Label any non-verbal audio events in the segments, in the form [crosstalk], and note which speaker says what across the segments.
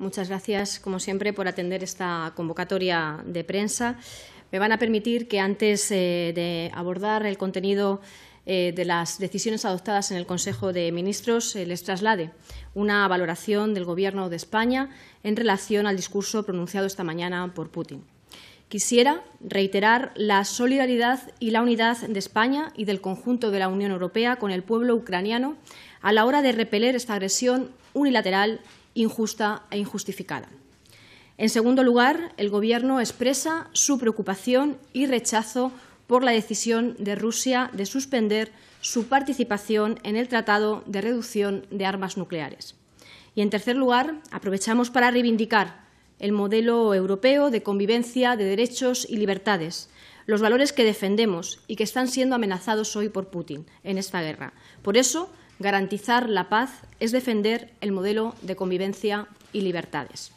Speaker 1: Muchas gracias, como siempre, por atender esta convocatoria de prensa. Me van a permitir que antes eh, de abordar el contenido eh, de las decisiones adoptadas en el Consejo de Ministros, eh, les traslade una valoración del Gobierno de España en relación al discurso pronunciado esta mañana por Putin. Quisiera reiterar la solidaridad y la unidad de España y del conjunto de la Unión Europea con el pueblo ucraniano a la hora de repeler esta agresión unilateral injusta e injustificada. En segundo lugar, el Gobierno expresa su preocupación y rechazo por la decisión de Rusia de suspender su participación en el Tratado de Reducción de Armas Nucleares. Y, en tercer lugar, aprovechamos para reivindicar el modelo europeo de convivencia de derechos y libertades, los valores que defendemos y que están siendo amenazados hoy por Putin en esta guerra. Por eso, Garantizar la paz es defender el modelo de convivencia y libertades.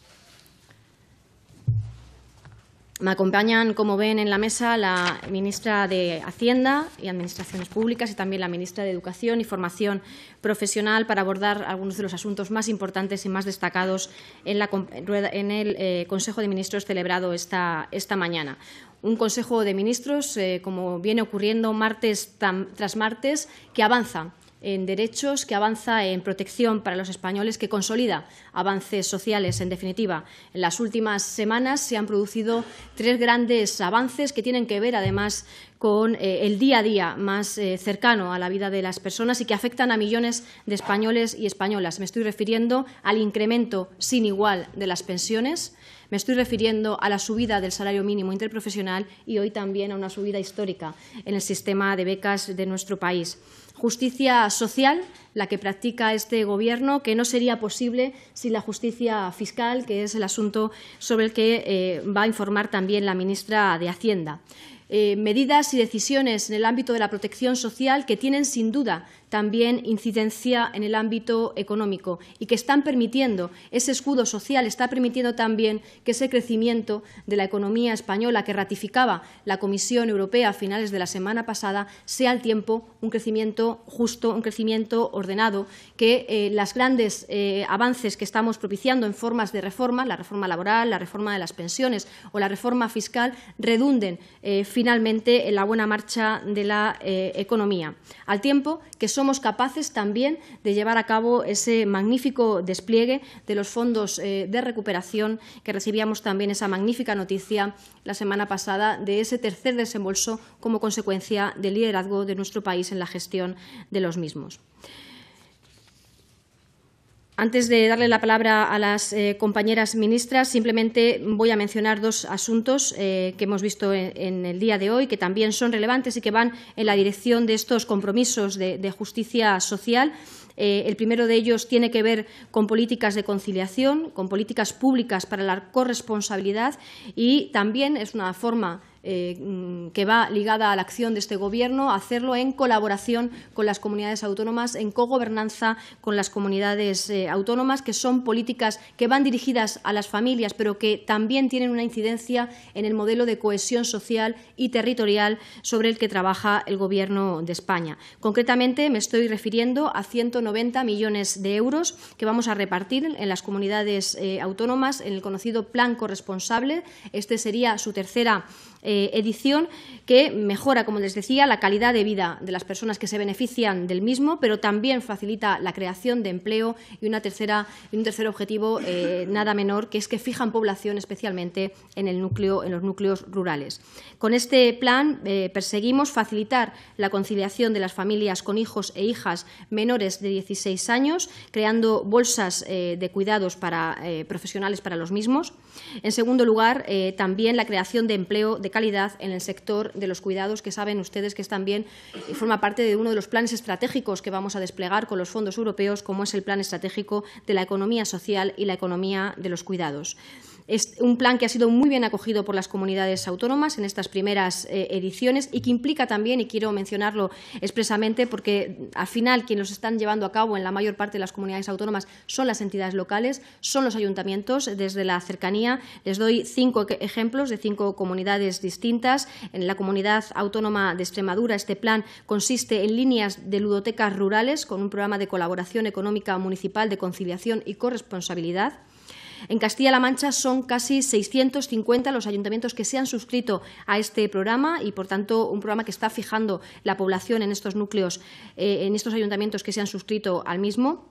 Speaker 1: Me acompañan, como ven en la mesa, la ministra de Hacienda y Administraciones Públicas y también la ministra de Educación y Formación Profesional para abordar algunos de los asuntos más importantes y más destacados en, el eh, Consejo de Ministros celebrado esta, mañana un Consejo de Ministros, eh, como viene ocurriendo martes tras martes, que avanza en derechos, que avanza en protección para los españoles, que consolida avances sociales, en definitiva. En las últimas semanas se han producido tres grandes avances que tienen que ver, además, con eh, el día a día más eh, cercano a la vida de las personas y que afectan a millones de españoles y españolas. Me estoy refiriendo al incremento sin igual de las pensiones, me estoy refiriendo a la subida del salario mínimo interprofesional y hoy también a una subida histórica en el sistema de becas de nuestro país justicia social la que practica este Gobierno, que no sería posible sin la justicia fiscal, que es el asunto sobre el que eh, va a informar también la ministra de Hacienda. Eh, medidas y decisiones en el ámbito de la protección social que tienen sin duda también incidencia en el ámbito económico y que están permitiendo, ese escudo social está permitiendo también que ese crecimiento de la economía española que ratificaba la Comisión Europea a finales de la semana pasada sea al tiempo un crecimiento justo, un crecimiento ordenado, que eh, las los grandes eh, avances que estamos propiciando en formas de reforma, la reforma laboral, la reforma de las pensiones o la reforma fiscal, redunden eh, finalmente en la buena marcha de la economía, al tiempo que son somos capaces también de llevar a cabo ese magnífico despliegue de los fondos eh, de recuperación que recibíamos también esa magnífica noticia la semana pasada de ese tercer desembolso como consecuencia del liderazgo de nuestro país en la gestión de los mismos. Antes de darle la palabra a las eh, compañeras ministras, simplemente voy a mencionar dos asuntos eh, que hemos visto en, el día de hoy, que también son relevantes y que van en la dirección de estos compromisos de, justicia social. Eh, el primero de ellos tiene que ver con políticas de conciliación, con políticas públicas para la corresponsabilidad y también es una forma eh, mm, que va ligada a la acción de este Gobierno, hacerlo en colaboración con las comunidades autónomas, en cogobernanza con las comunidades eh, autónomas, que son políticas que van dirigidas a las familias, pero que también tienen una incidencia en el modelo de cohesión social y territorial sobre el que trabaja el Gobierno de España. Concretamente, me estoy refiriendo a 190 millones de euros que vamos a repartir en las comunidades eh, autónomas en el conocido plan corresponsable. Este sería su tercera eh, edición que mejora, como les decía, la calidad de vida de las personas que se benefician del mismo, pero también facilita la creación de empleo y, una tercera, un tercer objetivo eh, [laughs] nada menor, que es que fijan población especialmente en, el núcleo, en los núcleos rurales. Con este plan eh, perseguimos facilitar la conciliación de las familias con hijos e hijas menores de 16 años, creando bolsas de cuidados para profesionales para los mismos. En segundo lugar, también la creación de empleo de calidad en el sector de los cuidados, que saben ustedes que es también forma parte de uno de los planes estratégicos que vamos a desplegar con los fondos europeos, como es el Plan Estratégico de la Economía Social y la Economía de los Cuidados. Es un plan que ha sido muy bien acogido por las comunidades autónomas en estas primeras eh, ediciones y que implica también, y quiero mencionarlo expresamente porque al final quienes los están llevando a cabo en la mayor parte de las comunidades autónomas son las entidades locales, son los ayuntamientos desde la cercanía. Les doy cinco ejemplos de cinco comunidades distintas. En la comunidad autónoma de Extremadura este plan consiste en líneas de ludotecas rurales con un programa de colaboración económica municipal de conciliación y corresponsabilidad. En Castilla-La Mancha son casi 650 los ayuntamientos que se han suscrito a este programa y, por tanto, un programa que está fijando la población en estos núcleos, eh, en estos ayuntamientos que se han suscrito al mismo.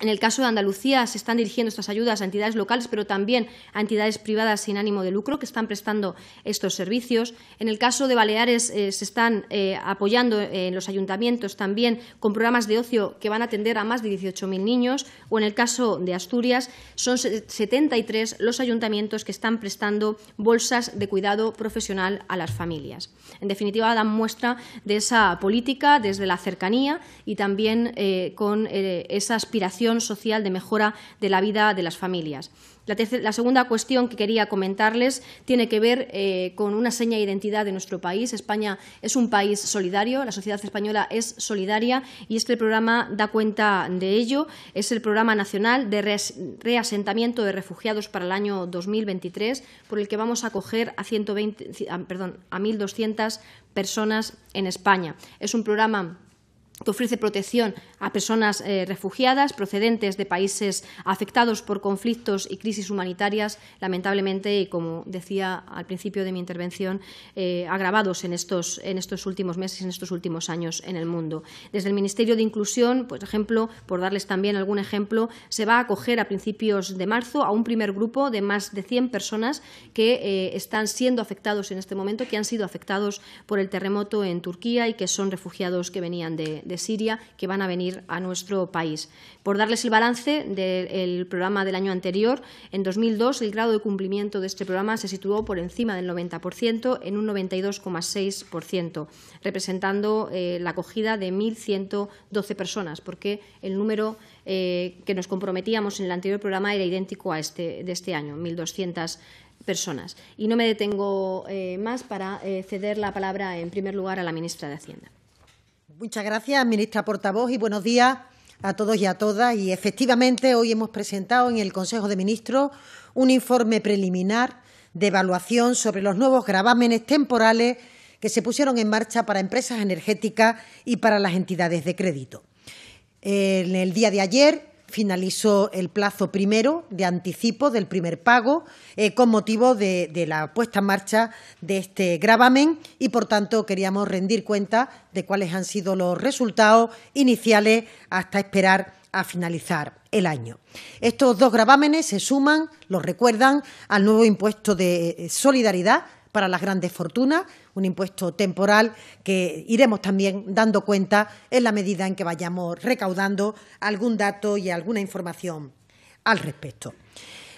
Speaker 1: En el caso de Andalucía se están dirigiendo estas ayudas a entidades locales, pero también a entidades privadas sin ánimo de lucro que están prestando estos servicios. En el caso de Baleares eh, se están eh, apoyando en los ayuntamientos también con programas de ocio que van a atender a más de 18.000 niños. O en el caso de Asturias son 73 los ayuntamientos que están prestando bolsas de cuidado profesional a las familias. En definitiva, dan muestra de esa política desde la cercanía y también eh, con esa aspiración social de mejora de la vida de las familias. La, segunda cuestión que quería comentarles tiene que ver eh, con una seña de identidad de nuestro país. España es un país solidario, la sociedad española es solidaria y este programa da cuenta de ello. Es el Programa Nacional de Reasentamiento de Refugiados para el año 2023, por el que vamos a acoger a, 120, perdón, a 1.200 personas en España. Es un programa que ofrece protección a personas eh, refugiadas procedentes de países afectados por conflictos y crisis humanitarias, lamentablemente, y como decía al principio de mi intervención, eh, agravados en estos, últimos meses, en estos últimos años en el mundo. Desde el Ministerio de Inclusión, por ejemplo, por darles también algún ejemplo, se va a acoger a principios de marzo a un primer grupo de más de 100 personas que eh, están siendo afectados en este momento, que han sido afectados por el terremoto en Turquía y que son refugiados que venían de de Siria que van a venir a nuestro país. Por darles el balance del programa del año anterior, en 2002 el grado de cumplimiento de este programa se situó por encima del 90% en un 92,6%, representando eh, la acogida de 1.112 personas, porque el número eh, que nos comprometíamos en el anterior programa era idéntico a este de este año, 1.200 personas. Y no me detengo eh, más para ceder la palabra, en primer lugar, a la ministra de Hacienda.
Speaker 2: Muchas gracias, ministra portavoz, y buenos días a todos y a todas. Y efectivamente, hoy hemos presentado en el Consejo de Ministros un informe preliminar de evaluación sobre los nuevos gravámenes temporales que se pusieron en marcha para empresas energéticas y para las entidades de crédito. En el día de ayer, finalizó el plazo primero de anticipo del primer pago eh, con motivo de, de, la puesta en marcha de este gravamen y, por tanto, queríamos rendir cuenta de cuáles han sido los resultados iniciales hasta esperar a finalizar el año. Estos dos gravámenes se suman, los recuerdan, al nuevo impuesto de eh, solidaridad para las grandes fortunas un impuesto temporal que iremos también dando cuenta en la medida en que vayamos recaudando algún dato y alguna información al respecto.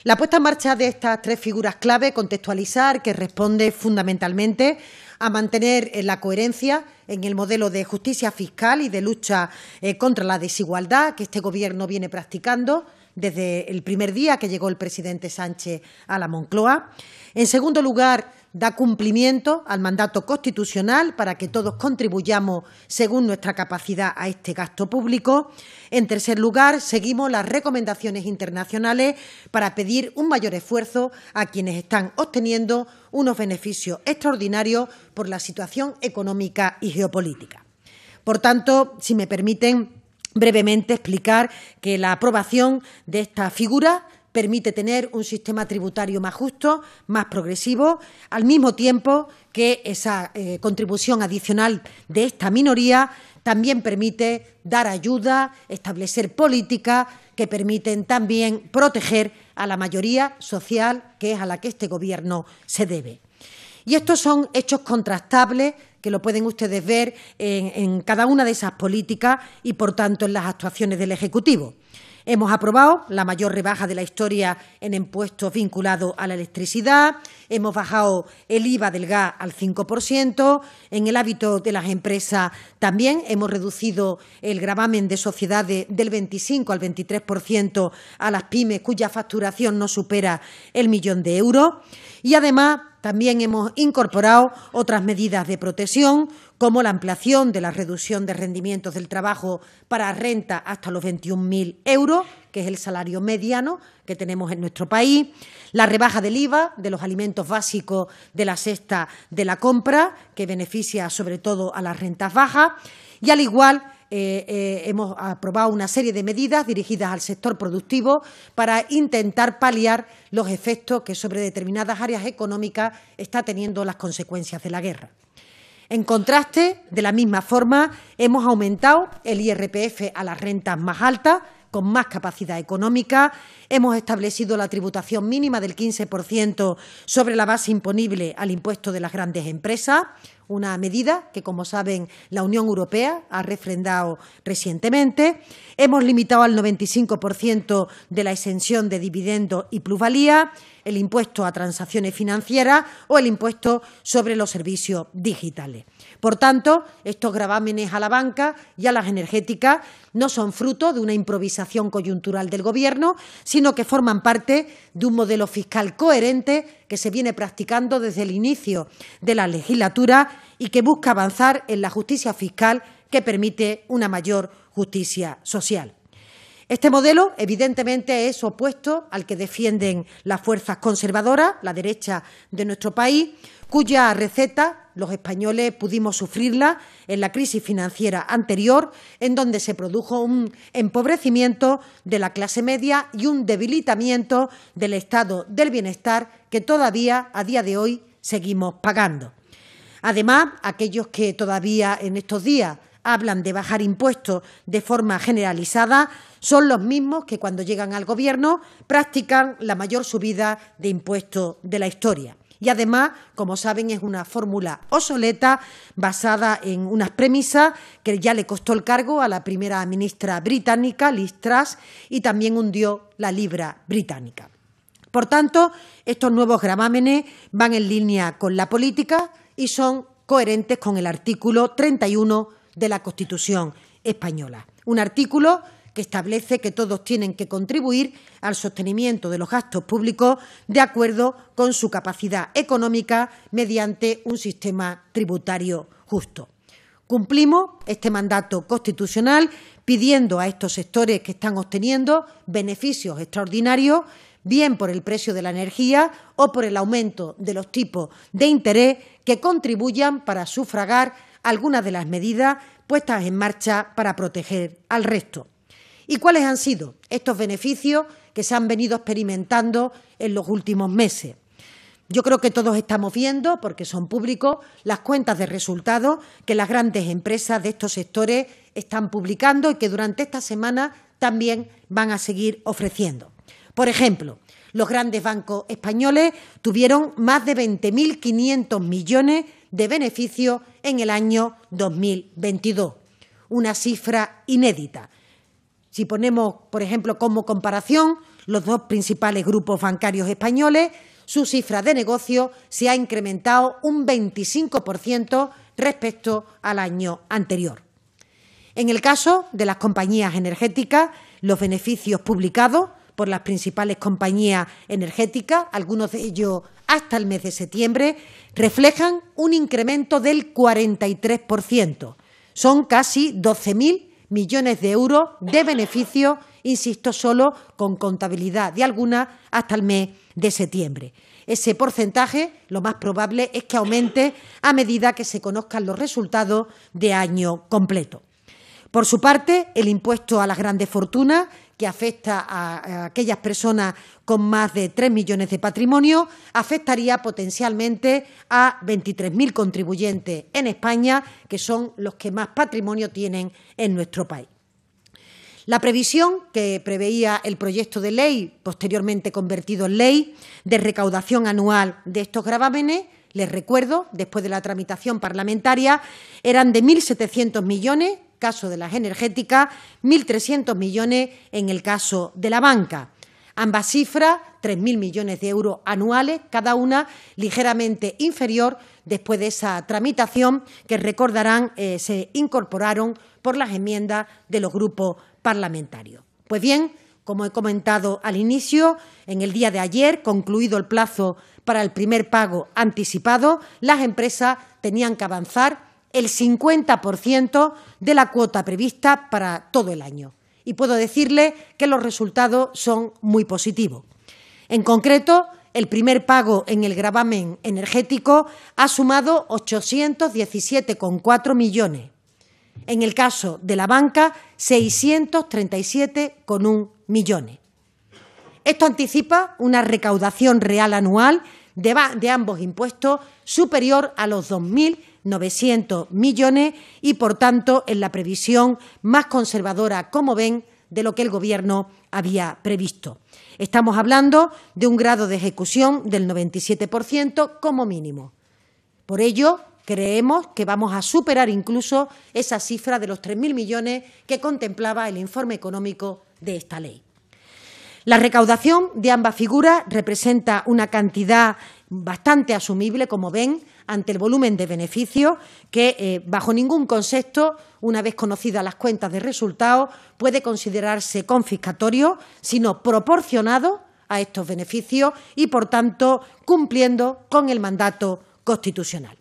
Speaker 2: La puesta en marcha de estas tres figuras clave, contextualizar, que responde fundamentalmente a mantener la coherencia en el modelo de justicia fiscal y de lucha eh, contra la desigualdad que este Gobierno viene practicando desde el primer día que llegó el presidente Sánchez a la Moncloa. En segundo lugar, da cumplimiento al mandato constitucional para que todos contribuyamos según nuestra capacidad a este gasto público. En tercer lugar, seguimos las recomendaciones internacionales para pedir un mayor esfuerzo a quienes están obteniendo unos beneficios extraordinarios por la situación económica y geopolítica. Por tanto, si me permiten brevemente explicar que la aprobación de esta figura permite tener un sistema tributario más justo, más progresivo, al mismo tiempo que esa eh, contribución adicional de esta minoría también permite dar ayuda, establecer políticas que permiten también proteger a la mayoría social que es a la que este Gobierno se debe. Y estos son hechos contrastables que lo pueden ustedes ver en cada una de esas políticas y, por tanto, en las actuaciones del Ejecutivo. Hemos aprobado la mayor rebaja de la historia en impuestos vinculados a la electricidad, hemos bajado el IVA del gas al 5%, en el hábito de las empresas también hemos reducido el gravamen de sociedades del 25 al 23% a las pymes cuya facturación no supera el millón de euros y además también hemos incorporado otras medidas de protección como la ampliación de la reducción de rendimientos del trabajo para renta hasta los 21.000 euros, que es el salario mediano que tenemos en nuestro país, la rebaja del IVA de los alimentos básicos de la cesta de la compra, que beneficia sobre todo a las rentas bajas, y al igual eh, eh, hemos aprobado una serie de medidas dirigidas al sector productivo para intentar paliar los efectos que sobre determinadas áreas económicas está teniendo las consecuencias de la guerra. En contraste, de la misma forma, hemos aumentado el IRPF a las rentas más altas, con más capacidad económica. Hemos establecido la tributación mínima del 15% sobre la base imponible al impuesto de las grandes empresas, una medida que, como saben, la Unión Europea ha refrendado recientemente. Hemos limitado al 95% de la exención de dividendos y plusvalía, el impuesto a transacciones financieras o el impuesto sobre los servicios digitales. Por tanto, estos gravámenes a la banca y a las energéticas no son fruto de una improvisación coyuntural del Gobierno, sino que forman parte de un modelo fiscal coherente que se viene practicando desde el inicio de la legislatura y que busca avanzar en la justicia fiscal que permite una mayor justicia social. Este modelo, evidentemente, es opuesto al que defienden las fuerzas conservadoras, la derecha de nuestro país, cuya receta los españoles pudimos sufrirla en la crisis financiera anterior, en donde se produjo un empobrecimiento de la clase media y un debilitamiento del estado del bienestar que todavía a día de hoy seguimos pagando. Además, aquellos que todavía en estos días hablan de bajar impuestos de forma generalizada son los mismos que cuando llegan al Gobierno practican la mayor subida de impuestos de la historia y además, como saben, es una fórmula obsoleta basada en unas premisas que ya le costó el cargo a la primera ministra británica, Liz Truss, y también hundió la libra británica. Por tanto, estos nuevos gravámenes van en línea con la política y son coherentes con el artículo 31 de la Constitución española. Un artículo que establece que todos tienen que contribuir al sostenimiento de los gastos públicos de acuerdo con su capacidad económica mediante un sistema tributario justo. Cumplimos este mandato constitucional pidiendo a estos sectores que están obteniendo beneficios extraordinarios, bien por el precio de la energía o por el aumento de los tipos de interés que contribuyan para sufragar algunas de las medidas puestas en marcha para proteger al resto. ¿Y cuáles han sido estos beneficios que se han venido experimentando en los últimos meses? Yo creo que todos estamos viendo, porque son públicos, las cuentas de resultados que las grandes empresas de estos sectores están publicando y que durante esta semana también van a seguir ofreciendo. Por ejemplo, los grandes bancos españoles tuvieron más de 20.500 millones de beneficios en el año 2022, una cifra inédita si ponemos, por ejemplo, como comparación, los dos principales grupos bancarios españoles, su cifra de negocio se ha incrementado un 25% respecto al año anterior. En el caso de las compañías energéticas, los beneficios publicados por las principales compañías energéticas, algunos de ellos hasta el mes de septiembre, reflejan un incremento del 43%. Son casi 12.000 millones de euros de beneficio, insisto, solo con contabilidad de alguna hasta el mes de septiembre. Ese porcentaje lo más probable es que aumente a medida que se conozcan los resultados de año completo. Por su parte, el impuesto a las grandes fortunas, afecta a, aquellas personas con más de 3 millones de patrimonio, afectaría potencialmente a 23.000 contribuyentes en España, que son los que más patrimonio tienen en nuestro país. La previsión que preveía el proyecto de ley, posteriormente convertido en ley, de recaudación anual de estos gravámenes, les recuerdo, después de la tramitación parlamentaria, eran de 1.700 millones caso de las energéticas, 1.300 millones en el caso de la banca. Ambas cifras, 3.000 millones de euros anuales, cada una ligeramente inferior después de esa tramitación que, recordarán, eh, se incorporaron por las enmiendas de los grupos parlamentarios. Pues bien, como he comentado al inicio, en el día de ayer, concluido el plazo para el primer pago anticipado, las empresas tenían que avanzar el 50% de la cuota prevista para todo el año. Y puedo decirle que los resultados son muy positivos. En concreto, el primer pago en el gravamen energético ha sumado 817,4 millones. En el caso de la banca, 637,1 millones. Esto anticipa una recaudación real anual de, ambos impuestos superior a los 2.000 900 millones y, por tanto, en la previsión más conservadora, como ven, de lo que el Gobierno había previsto. Estamos hablando de un grado de ejecución del 97% como mínimo. Por ello, creemos que vamos a superar incluso esa cifra de los 3.000 millones que contemplaba el informe económico de esta ley. La recaudación de ambas figuras representa una cantidad bastante asumible, como ven, ante el volumen de beneficios que, eh, bajo ningún concepto, una vez conocidas las cuentas de resultados, puede considerarse confiscatorio, sino proporcionado a estos beneficios y, por tanto, cumpliendo con el mandato constitucional.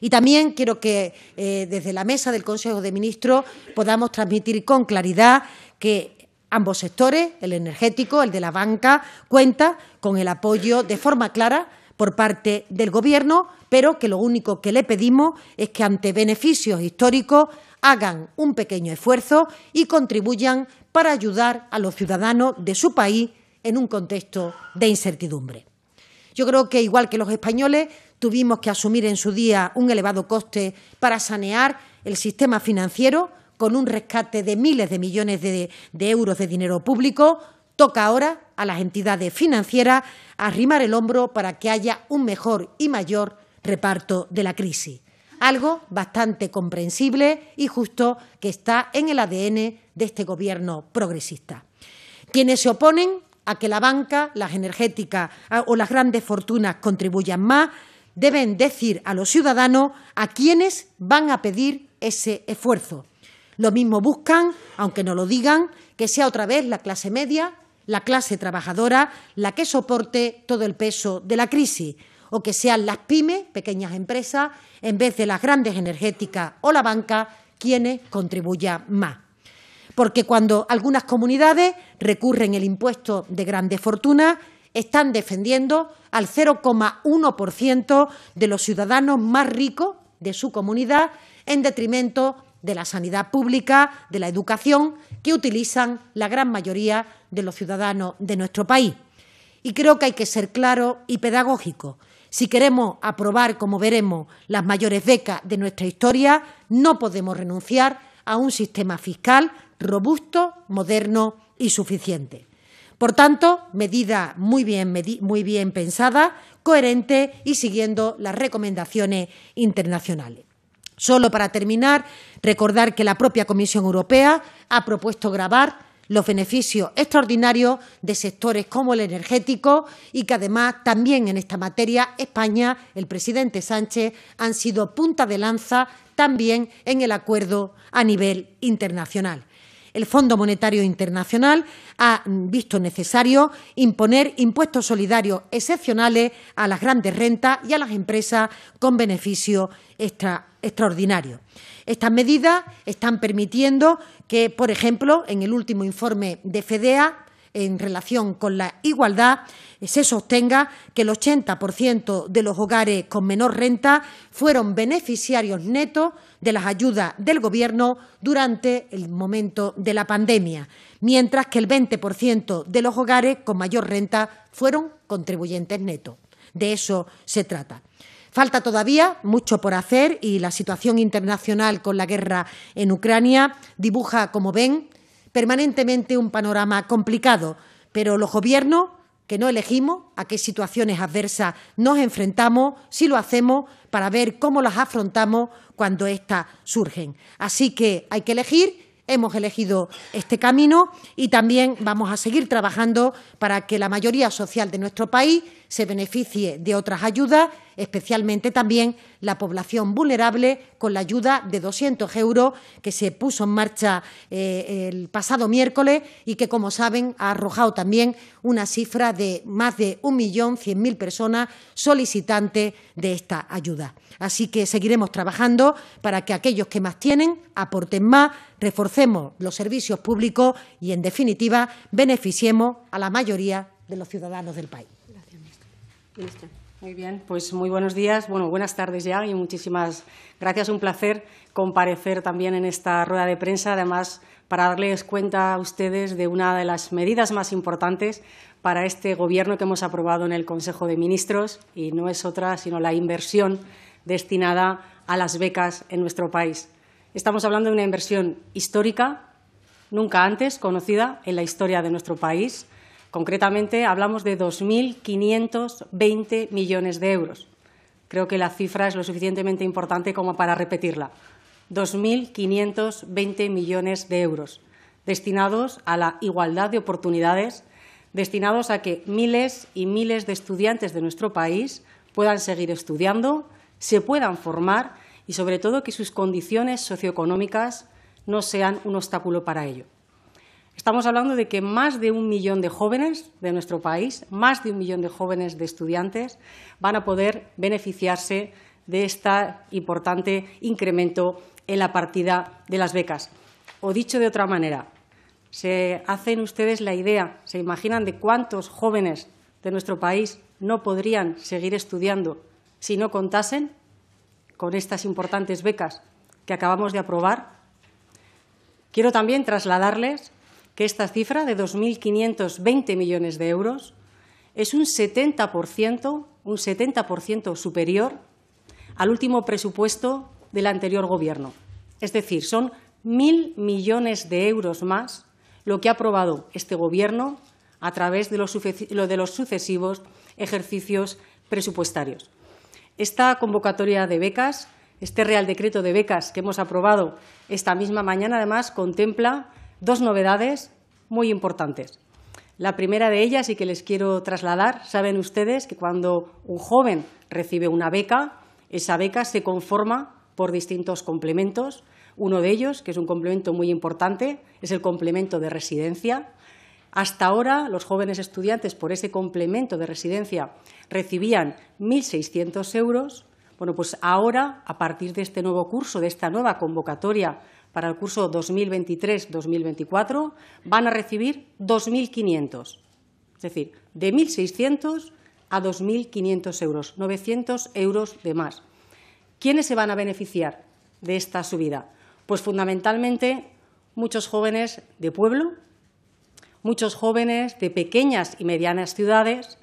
Speaker 2: Y también quiero que eh, desde la mesa del Consejo de Ministros podamos transmitir con claridad que ambos sectores, el energético, el de la banca, cuenta con el apoyo de forma clara por parte del Gobierno, pero que lo único que le pedimos es que ante beneficios históricos hagan un pequeño esfuerzo y contribuyan para ayudar a los ciudadanos de su país en un contexto de incertidumbre. Yo creo que, igual que los españoles, tuvimos que asumir en su día un elevado coste para sanear el sistema financiero con un rescate de miles de millones de, euros de dinero público, Toca ahora a las entidades financieras arrimar el hombro para que haya un mejor y mayor reparto de la crisis. Algo bastante comprensible y justo que está en el ADN de este Gobierno progresista. Quienes se oponen a que la banca, las energéticas ah, o las grandes fortunas contribuyan más, deben decir a los ciudadanos a quienes van a pedir ese esfuerzo. Lo mismo buscan, aunque no lo digan, que sea otra vez la clase media, la clase trabajadora la que soporte todo el peso de la crisis, o que sean las pymes, pequeñas empresas, en vez de las grandes energéticas o la banca, quienes contribuyan más. Porque cuando algunas comunidades recurren el impuesto de grandes fortunas, están defendiendo al 0,1% de los ciudadanos más ricos de su comunidad en detrimento de la sanidad pública, de la educación, que utilizan la gran mayoría de los ciudadanos de nuestro país. Y creo que hay que ser claro y pedagógico. Si queremos aprobar, como veremos, las mayores becas de nuestra historia, no podemos renunciar a un sistema fiscal robusto, moderno y suficiente. Por tanto, medida muy bien, muy bien pensada, coherente y siguiendo las recomendaciones internacionales. Solo para terminar, recordar que la propia Comisión Europea ha propuesto grabar los beneficios extraordinarios de sectores como el energético y que además también en esta materia España, el presidente Sánchez, han sido punta de lanza también en el acuerdo a nivel internacional. El Fondo Monetario Internacional ha visto necesario imponer impuestos solidarios excepcionales a las grandes rentas y a las empresas con beneficios extraordinarios extraordinario. Estas medidas están permitiendo que, por ejemplo, en el último informe de FEDEA, en relación con la igualdad, eh, se sostenga que el 80% de los hogares con menor renta fueron beneficiarios netos de las ayudas del Gobierno durante el momento de la pandemia, mientras que el 20% de los hogares con mayor renta fueron contribuyentes netos. De eso se trata. Falta todavía mucho por hacer y la situación internacional con la guerra en Ucrania dibuja, como ven, permanentemente un panorama complicado, pero los gobiernos que no elegimos, a qué situaciones adversas nos enfrentamos, si lo hacemos, para ver cómo las afrontamos cuando éstas surgen. Así que hay que elegir hemos elegido este camino y también vamos a seguir trabajando para que la mayoría social de nuestro país se beneficie de otras ayudas, especialmente también la población vulnerable, con la ayuda de 200 euros que se puso en marcha eh, el pasado miércoles y que, como saben, ha arrojado también una cifra de más de 1.100.000 personas solicitantes de esta ayuda. Así que seguiremos trabajando para que aquellos que más tienen aporten más reforcemos los servicios públicos y, en definitiva, beneficiemos a la mayoría de los ciudadanos del país.
Speaker 3: Muy bien, pues muy buenos días, bueno, buenas tardes ya y muchísimas gracias. Un placer comparecer también en esta rueda de prensa, además para darles cuenta a ustedes de una de las medidas más importantes para este Gobierno que hemos aprobado en el Consejo de Ministros y no es otra sino la inversión destinada a las becas en nuestro país. Estamos hablando de una inversión histórica, nunca antes conocida en la historia de nuestro país. Concretamente, hablamos de 2.520 millones de euros. Creo que la cifra es lo suficientemente importante como para repetirla. 2.520 millones de euros destinados a la igualdad de oportunidades, destinados a que miles y miles de estudiantes de nuestro país puedan seguir estudiando, se puedan formar y, sobre todo, que sus condiciones socioeconómicas no sean un obstáculo para ello. Estamos hablando de que más de un millón de jóvenes de nuestro país, más de un millón de jóvenes de estudiantes, van a poder beneficiarse de este importante incremento en la partida de las becas. O dicho de otra manera, ¿se hacen ustedes la idea, se imaginan de cuántos jóvenes de nuestro país no podrían seguir estudiando si no contasen con estas importantes becas que acabamos de aprobar, quiero también trasladarles que esta cifra de 2.520 millones de euros es un 70%, un 70 superior al último presupuesto del anterior Gobierno. Es decir, son 1.000 millones de euros más lo que ha aprobado este Gobierno a través de los sucesivos ejercicios presupuestarios. Esta convocatoria de becas, este Real Decreto de Becas que hemos aprobado esta misma mañana, además, contempla dos novedades muy importantes. La primera de ellas, y que les quiero trasladar, saben ustedes que cuando un joven recibe una beca, esa beca se conforma por distintos complementos. Uno de ellos, que es un complemento muy importante, es el complemento de residencia, hasta ahora, los jóvenes estudiantes, por ese complemento de residencia, recibían 1.600 euros. Bueno, pues ahora, a partir de este nuevo curso, de esta nueva convocatoria para el curso 2023-2024, van a recibir 2.500. Es decir, de 1.600 a 2.500 euros, 900 euros de más. ¿Quiénes se van a beneficiar de esta subida? Pues fundamentalmente muchos jóvenes de pueblo muchos jóvenes de pequeñas y medianas ciudades.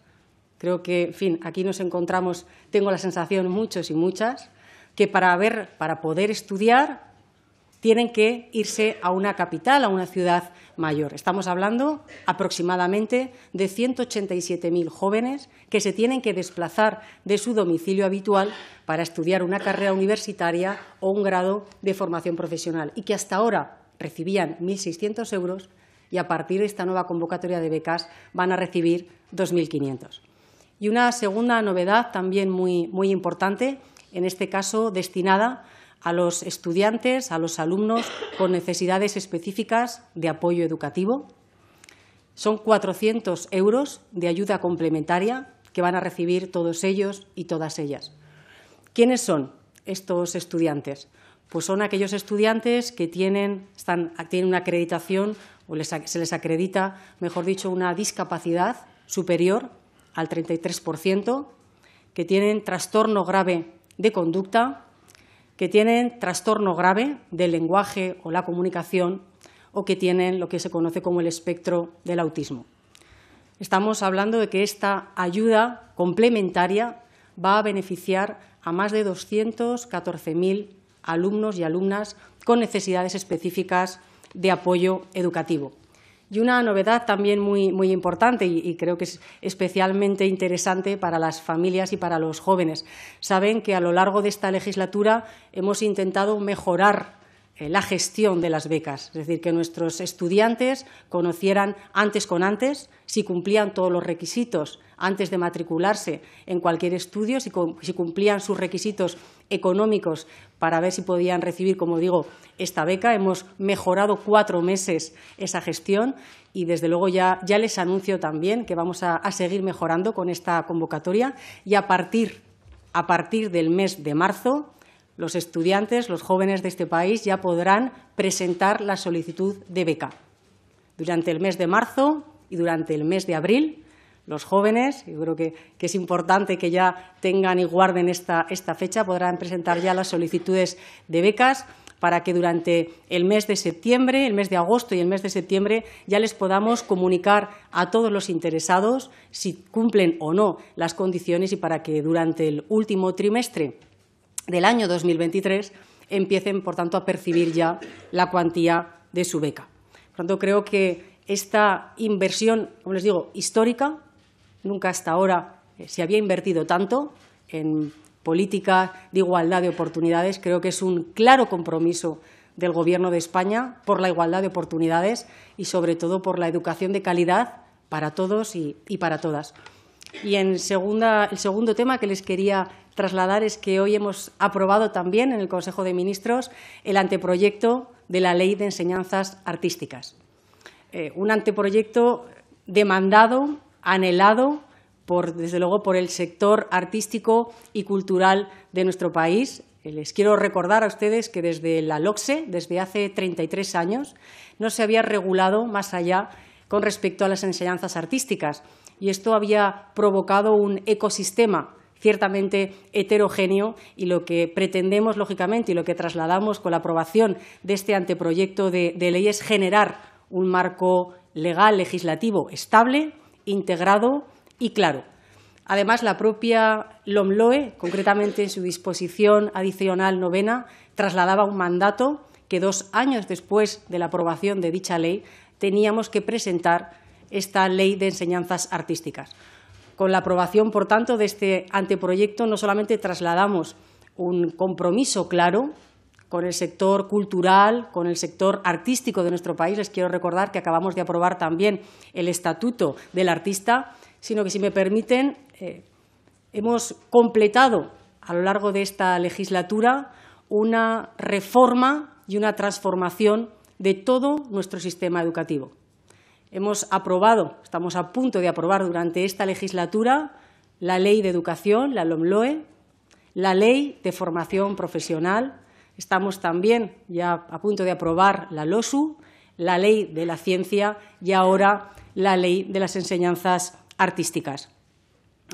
Speaker 3: Creo que, fin, aquí nos encontramos, tengo la sensación, muchos y muchas, que para, para poder estudiar tienen que irse a una capital, a una ciudad mayor. Estamos hablando aproximadamente de 187.000 jóvenes que se tienen que desplazar de su domicilio habitual para estudiar una carrera universitaria o un grado de formación profesional y que hasta ahora recibían 1.600 euros y a partir de esta nueva convocatoria de becas van a recibir 2.500. Y una segunda novedad también muy, importante, en este caso destinada a los estudiantes, a los alumnos con necesidades específicas de apoyo educativo. Son 400 euros de ayuda complementaria que van a recibir todos ellos y todas ellas. ¿Quiénes son estos estudiantes? Pues son aquellos estudiantes que tienen, tienen una acreditación o se les acredita, mejor dicho, una discapacidad superior al 33%, que tienen trastorno grave de conducta, que tienen trastorno grave del lenguaje o la comunicación o que tienen lo que se conoce como el espectro del autismo. Estamos hablando de que esta ayuda complementaria va a beneficiar a más de 214.000 alumnos y alumnas con necesidades específicas de apoyo educativo. Y una novedad también muy, muy importante y, y, creo que es especialmente interesante para las familias y para los jóvenes. Saben que a lo largo de esta legislatura hemos intentado mejorar eh, la gestión de las becas, es decir, que nuestros estudiantes conocieran antes con antes si cumplían todos los requisitos antes de matricularse en cualquier estudio, si, cumplían sus requisitos económicos para ver si podían recibir, como digo, esta beca. Hemos mejorado cuatro meses esa gestión y, desde luego, ya, les anuncio también que vamos a, a seguir mejorando con esta convocatoria y a partir, a partir del mes de marzo los estudiantes, los jóvenes de este país, ya podrán presentar la solicitud de beca. Durante el mes de marzo y durante el mes de abril, los jóvenes, yo creo que, es importante que ya tengan y guarden esta fecha, podrán presentar ya las solicitudes de becas para que durante el mes de septiembre, el mes de agosto y el mes de septiembre ya les podamos comunicar a todos los interesados si cumplen o no las condiciones y para que durante el último trimestre del año 2023 empiecen, por tanto, a percibir ya la cuantía de su beca. Por tanto, creo que esta inversión, como les digo, histórica, nunca hasta ahora eh, se había invertido tanto en política de igualdad de oportunidades. Creo que es un claro compromiso del Gobierno de España por la igualdad de oportunidades y, sobre todo, por la educación de calidad para todos y para todas. Y en segunda, el segundo tema que les quería trasladar es que hoy hemos aprobado también en el Consejo de Ministros el anteproyecto de la Ley de Enseñanzas Artísticas. Eh, un anteproyecto demandado, anhelado, por, desde luego, por el sector artístico y cultural de nuestro país. Eh, les quiero recordar a ustedes que desde la LOCSE, desde hace 33 años, no se había regulado más allá con respecto a las enseñanzas artísticas y esto había provocado un ecosistema ciertamente heterogéneo y lo que pretendemos, lógicamente, y lo que trasladamos con la aprobación de este anteproyecto de, ley es generar un marco legal, legislativo estable, integrado y claro. Además, la propia LOMLOE, concretamente en su disposición adicional novena, trasladaba un mandato que dos años después de la aprobación de dicha ley teníamos que presentar esta ley de enseñanzas artísticas. Con la aprobación, por tanto, de este anteproyecto no solamente trasladamos un compromiso claro con el sector cultural, con el sector artístico de nuestro país. Les quiero recordar que acabamos de aprobar también el Estatuto del Artista, sino que, si me permiten, eh, hemos completado a lo largo de esta legislatura una reforma y una transformación de todo nuestro sistema educativo. Hemos aprobado, estamos a punto de aprobar durante esta legislatura la Ley de Educación, la LOMLOE, la Ley de Formación Profesional, estamos también ya a punto de aprobar la LOSU, la Ley de la Ciencia y ahora la Ley de las Enseñanzas Artísticas.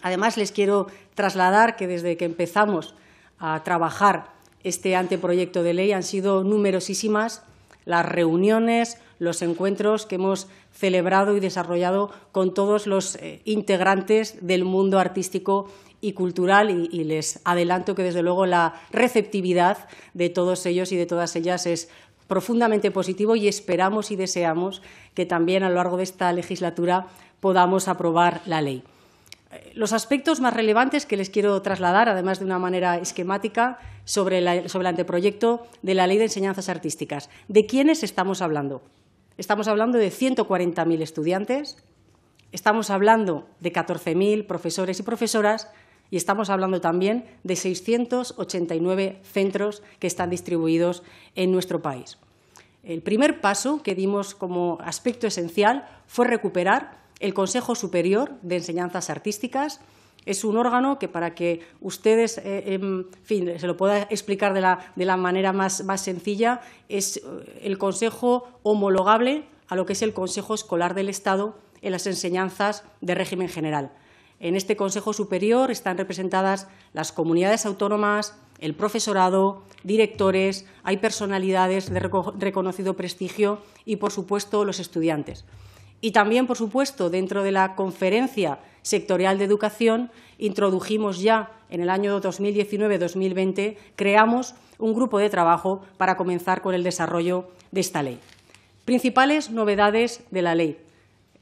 Speaker 3: Además, les quiero trasladar que desde que empezamos a trabajar este anteproyecto de ley han sido numerosísimas las reuniones, los encuentros que hemos celebrado y desarrollado con todos los eh, integrantes del mundo artístico y cultural y, les adelanto que desde luego la receptividad de todos ellos y de todas ellas es profundamente positiva y esperamos y deseamos que también a lo largo de esta legislatura podamos aprobar la ley los aspectos más relevantes que les quiero trasladar, además de una manera esquemática, sobre, el anteproyecto de la Ley de Enseñanzas Artísticas. ¿De quiénes estamos hablando? Estamos hablando de 140.000 estudiantes, estamos hablando de 14.000 profesores y profesoras y estamos hablando también de 689 centros que están distribuidos en nuestro país. El primer paso que dimos como aspecto esencial fue recuperar el Consejo Superior de Enseñanzas Artísticas es un órgano que para que ustedes, eh, em, se lo pueda explicar de la, manera más, más sencilla, es eh, el Consejo homologable a lo que es el Consejo Escolar del Estado en las enseñanzas de régimen general. En este Consejo Superior están representadas las comunidades autónomas, el profesorado, directores, hay personalidades de reconocido prestigio y, por supuesto, los estudiantes. Y también, por supuesto, dentro de la conferencia sectorial de educación, introdujimos ya en el año 2019-2020, creamos un grupo de trabajo para comenzar con el desarrollo de esta ley. Principales novedades de la ley.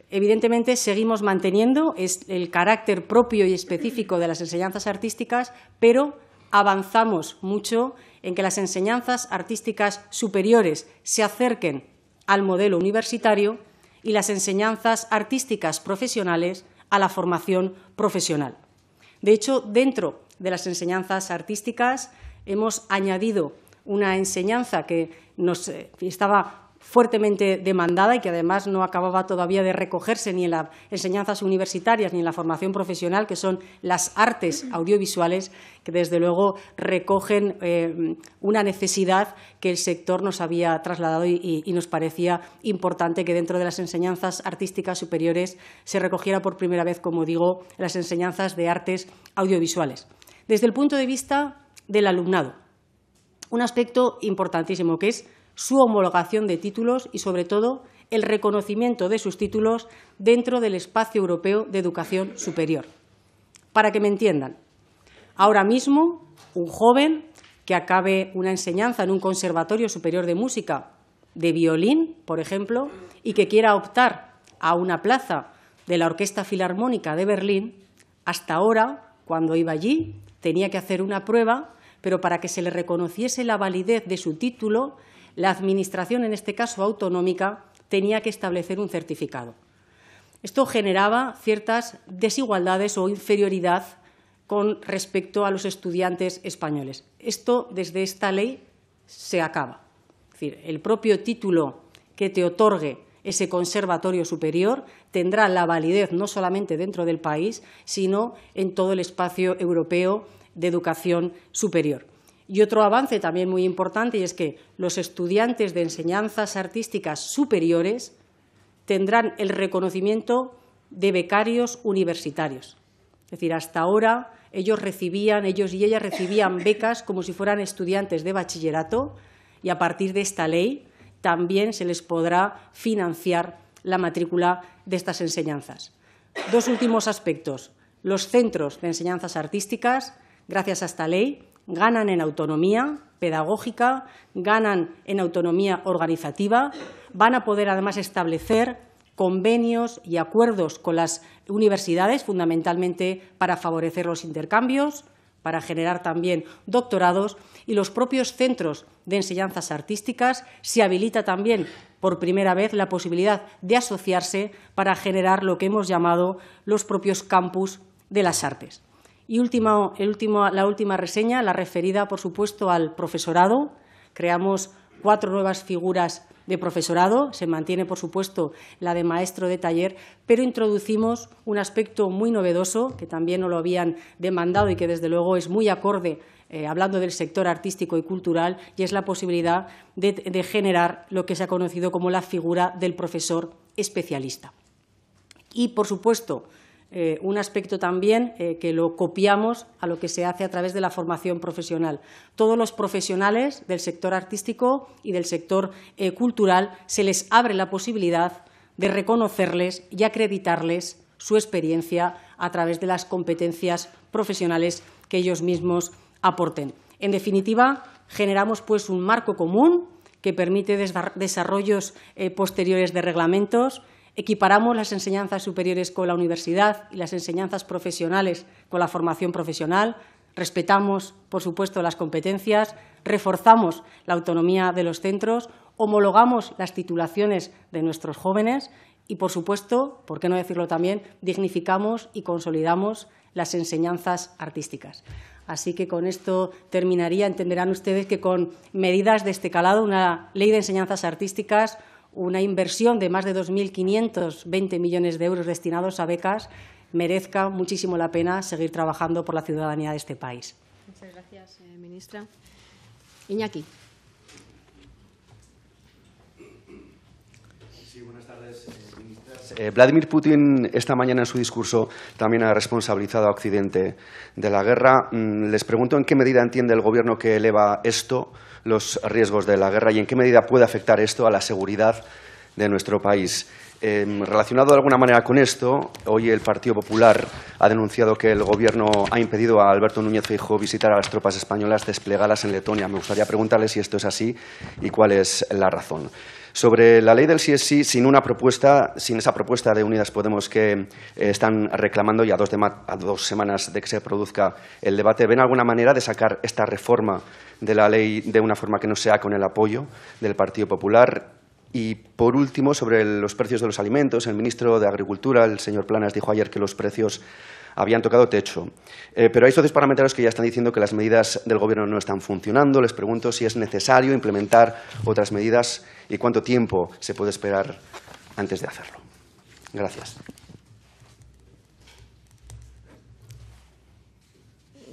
Speaker 3: Evidentemente, seguimos manteniendo el carácter propio y específico de las enseñanzas artísticas, pero avanzamos mucho en que las enseñanzas artísticas superiores se acerquen al modelo universitario y las enseñanzas artísticas profesionales a la formación profesional. De hecho, dentro de las enseñanzas artísticas hemos añadido una enseñanza que nos eh, estaba fuertemente demandada y que además no acababa todavía de recogerse ni en las enseñanzas universitarias ni en la formación profesional, que son las artes audiovisuales, que desde luego recogen eh, una necesidad que el sector nos había trasladado y, y, nos parecía importante que dentro de las enseñanzas artísticas superiores se recogiera por primera vez, como digo, las enseñanzas de artes audiovisuales. Desde el punto de vista del alumnado, un aspecto importantísimo que es su homologación de títulos y, sobre todo, el reconocimiento de sus títulos dentro del espacio europeo de educación superior. Para que me entiendan, ahora mismo un joven que acabe una enseñanza en un conservatorio superior de música, de violín, por ejemplo, y que quiera optar a una plaza de la Orquesta Filarmónica de Berlín, hasta ahora, cuando iba allí, tenía que hacer una prueba, pero para que se le reconociese la validez de su título, la Administración, en este caso autonómica, tenía que establecer un certificado. Esto generaba ciertas desigualdades o inferioridad con respecto a los estudiantes españoles. Esto, desde esta ley, se acaba. Es decir, el propio título que te otorgue ese conservatorio superior tendrá la validez no solamente dentro del país, sino en todo el espacio europeo de educación superior. Y otro avance también muy importante y es que los estudiantes de enseñanzas artísticas superiores tendrán el reconocimiento de becarios universitarios. Es decir, hasta ahora ellos recibían, ellos y ellas recibían [coughs] becas como si fueran estudiantes de bachillerato y a partir de esta ley también se les podrá financiar la matrícula de estas enseñanzas. Dos últimos aspectos. Los centros de enseñanzas artísticas, gracias a esta ley, ganan en autonomía pedagógica, ganan en autonomía organizativa, van a poder además establecer convenios y acuerdos con las universidades, fundamentalmente para favorecer los intercambios, para generar también doctorados y los propios centros de enseñanzas artísticas se habilita también por primera vez la posibilidad de asociarse para generar lo que hemos llamado los propios campus de las artes. Y la última reseña, la referida, por supuesto, al profesorado. Creamos cuatro nuevas figuras de profesorado, se mantiene, por supuesto, la de maestro de taller, pero introducimos un aspecto muy novedoso, que también no lo habían demandado y que, desde luego, es muy acorde, eh, hablando del sector artístico y cultural, y es la posibilidad de generar lo que se ha conocido como la figura del profesor especialista. Y, por supuesto, eh, un aspecto también eh, que lo copiamos a lo que se hace a través de la formación profesional. Todos los profesionales del sector artístico y del sector eh, cultural se les abre la posibilidad de reconocerles y acreditarles su experiencia a través de las competencias profesionales que ellos mismos aporten. En definitiva, generamos pues un marco común que permite desarrollos posteriores de reglamentos, equiparamos las enseñanzas superiores con la universidad y las enseñanzas profesionales con la formación profesional, respetamos, por supuesto, las competencias, reforzamos la autonomía de los centros, homologamos las titulaciones de nuestros jóvenes y, por supuesto, por qué no decirlo también, dignificamos y consolidamos las enseñanzas artísticas. Así que con esto terminaría. Entenderán ustedes que con medidas de este calado, una ley de enseñanzas artísticas, una inversión de más de 2.520 millones de euros destinados a becas merezca muchísimo la pena seguir trabajando por la ciudadanía de este país.
Speaker 1: Muchas gracias, eh, ministra. Iñaki.
Speaker 4: Buenas tardes, eh, eh, Vladimir Putin esta mañana en su discurso también ha responsabilizado a Occidente de la guerra. Mm, les pregunto en qué medida entiende el Gobierno que eleva esto, los riesgos de la guerra, y en qué medida puede afectar esto a la seguridad de nuestro país. Em, relacionado de alguna manera con esto, hoy el Partido Popular ha denunciado que el Gobierno ha impedido a Alberto Núñez Feijóo visitar a las tropas españolas desplegadas en Letonia. Me gustaría preguntarle si esto es así y cuál es la razón. Sobre la ley del sí sin una propuesta, sin esa propuesta de Unidas Podemos que eh, están reclamando ya dos, a dos semanas de que se produzca el debate, ¿ven alguna manera de sacar esta reforma de la ley de una forma que no sea con el apoyo del Partido Popular? Y por último, sobre los precios de los alimentos, el ministro de Agricultura, el señor Planas, dijo ayer que los precios habían tocado techo. Eh, pero hay socios parlamentarios que ya están diciendo que las medidas del Gobierno no están funcionando. Les pregunto si es necesario implementar otras medidas y cuánto tiempo se puede esperar antes de hacerlo. Gracias.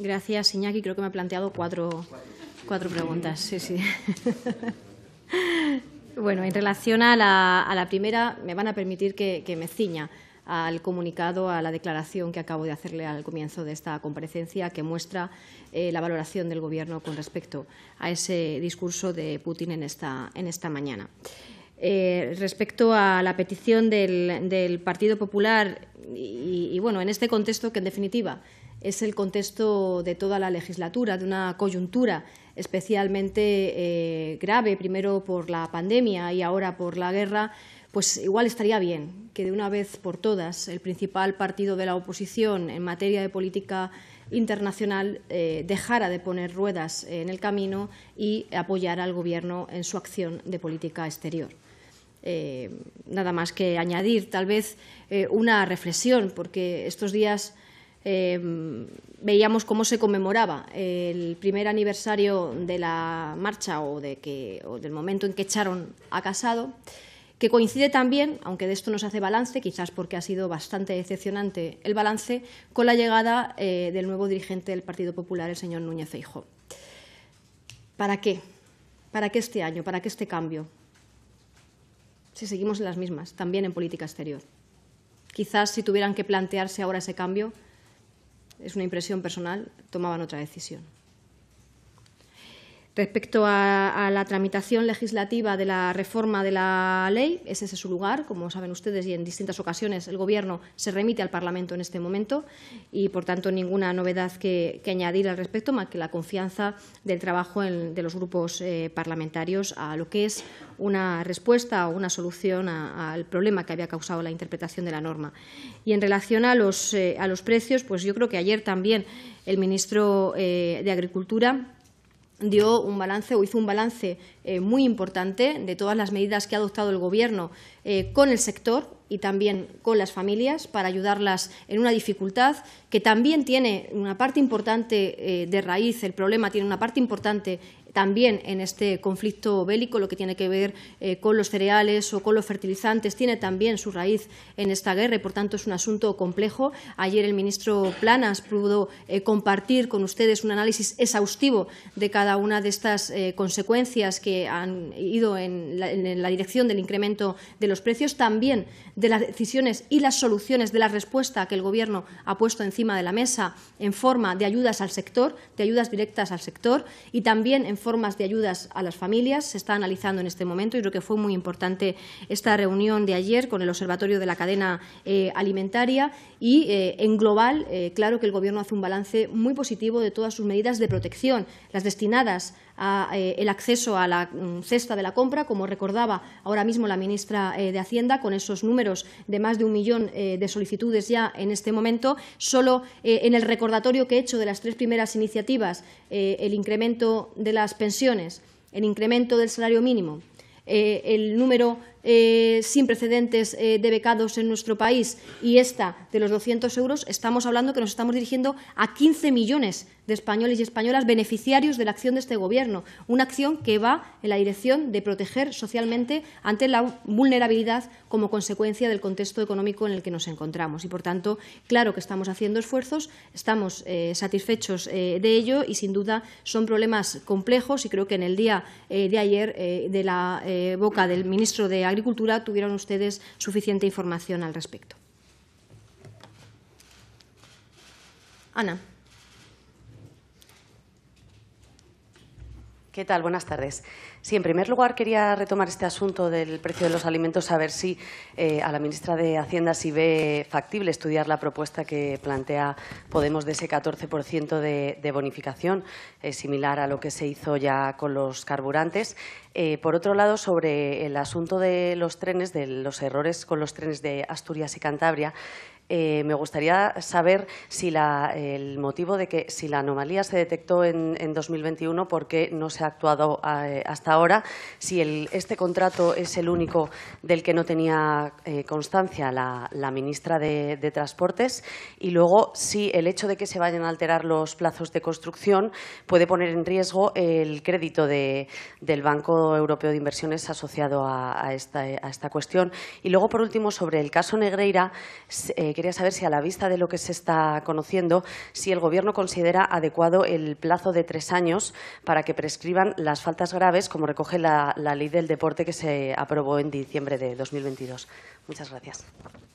Speaker 1: Gracias, Iñaki. Creo que me ha planteado cuatro, cuatro preguntas. Sí, sí. [laughs] Bueno, en relación a la, primera, me van a permitir que, me ciña al comunicado, a la declaración que acabo de hacerle al comienzo de esta comparecencia, que muestra eh, la valoración del Gobierno con respecto a ese discurso de Putin en esta, mañana. Eh, respecto a la petición del, Partido Popular y, bueno, en este contexto que en definitiva es el contexto de toda la legislatura, de una coyuntura especialmente eh, grave, primero por la pandemia y ahora por la guerra, pues igual estaría bien que de una vez por todas el principal partido de la oposición en materia de política internacional eh, dejara de poner ruedas en el camino y apoyara al Gobierno en su acción de política exterior. Eh, nada más que añadir, tal vez, una reflexión, porque estos días Em, veíamos cómo se conmemoraba el primer aniversario de la marcha o, del momento en que echaron a Casado, que coincide también, aunque de esto no se hace balance, quizás porque ha sido bastante decepcionante el balance, con la llegada eh, del nuevo dirigente del Partido Popular, el señor Núñez Feijo. ¿Para qué? ¿Para qué este año? ¿Para qué este cambio? Si seguimos en las mismas, también en política exterior. Quizás si tuvieran que plantearse ahora ese cambio, es una impresión personal, tomaban otra decisión. Respecto a, la tramitación legislativa de la reforma de la ley, ese es su lugar. Como saben ustedes, y en distintas ocasiones el Gobierno se remite al Parlamento en este momento y, por tanto, ninguna novedad que, añadir al respecto, más que la confianza del trabajo de los grupos eh, parlamentarios a lo que es una respuesta o una solución al problema que había causado la interpretación de la norma. Y en relación a los, eh, precios, pues yo creo que ayer también el ministro eh, de Agricultura dio un balance o hizo un balance eh, muy importante de todas las medidas que ha adoptado el Gobierno eh, con el sector y también con las familias para ayudarlas en una dificultad que también tiene una parte importante eh, de raíz, el problema tiene una parte importante también en este conflicto bélico, lo que tiene que ver eh, con los cereales o con los fertilizantes, tiene también su raíz en esta guerra y, por tanto, es un asunto complejo. Ayer el ministro Planas pudo eh, compartir con ustedes un análisis exhaustivo de cada una de estas eh, consecuencias que han ido en la, dirección del incremento de los precios, también de las decisiones y las soluciones de la respuesta que el Gobierno ha puesto encima de la mesa en forma de ayudas al sector, de ayudas directas al sector y también formas de ayudas a las familias. Se está analizando en este momento y creo que fue muy importante esta reunión de ayer con el Observatorio de la Cadena eh, Alimentaria y eh, en global, eh, claro que el Gobierno hace un balance muy positivo de todas sus medidas de protección, las destinadas eh, el acceso a la mm, cesta de la compra, como recordaba ahora mismo la ministra eh, de Hacienda, con esos números de más de un millón eh, de solicitudes ya en este momento. Solo en el recordatorio que he hecho de las tres primeras iniciativas, el incremento de las pensiones, el incremento del salario mínimo, el número eh, sin precedentes eh, de becados en nuestro país y esta de los 200 euros, estamos hablando que nos estamos dirigiendo a 15 millones de españoles y españolas beneficiarios de la acción de este Gobierno, una acción que va en la dirección de proteger socialmente ante la vulnerabilidad como consecuencia del contexto económico en el que nos encontramos. Y, por tanto, claro que estamos haciendo esfuerzos, estamos eh, satisfechos de ello y, sin duda, son problemas complejos y creo que en el día de ayer, de la boca del ministro de Agricultura tuvieron ustedes suficiente información al respecto.
Speaker 5: Ana. ¿Qué tal? Buenas tardes. Sí, en primer lugar quería retomar este asunto del precio de los alimentos, a ver si eh, a la ministra de Hacienda si ve factible estudiar la propuesta que plantea Podemos de ese 14% de, bonificación, eh, similar a lo que se hizo ya con los carburantes. Eh, por otro lado, sobre el asunto de los trenes, de los errores con los trenes de Asturias y Cantabria, eh, me gustaría saber si la, el motivo de que si la anomalía se detectó en, 2021, por qué no se ha actuado eh, hasta ahora, si el, este contrato es el único del que no tenía eh, constancia la, ministra de, Transportes y luego si el hecho de que se vayan a alterar los plazos de construcción puede poner en riesgo el crédito de, del Banco Europeo de Inversiones asociado a, esta, cuestión. Y luego, por último, sobre el caso Negreira, quería saber si a la vista de lo que se está conociendo, si el Gobierno considera adecuado el plazo de tres años para que prescriban las faltas graves, como recoge la, ley del deporte que se aprobó en diciembre de 2022. Muchas gracias.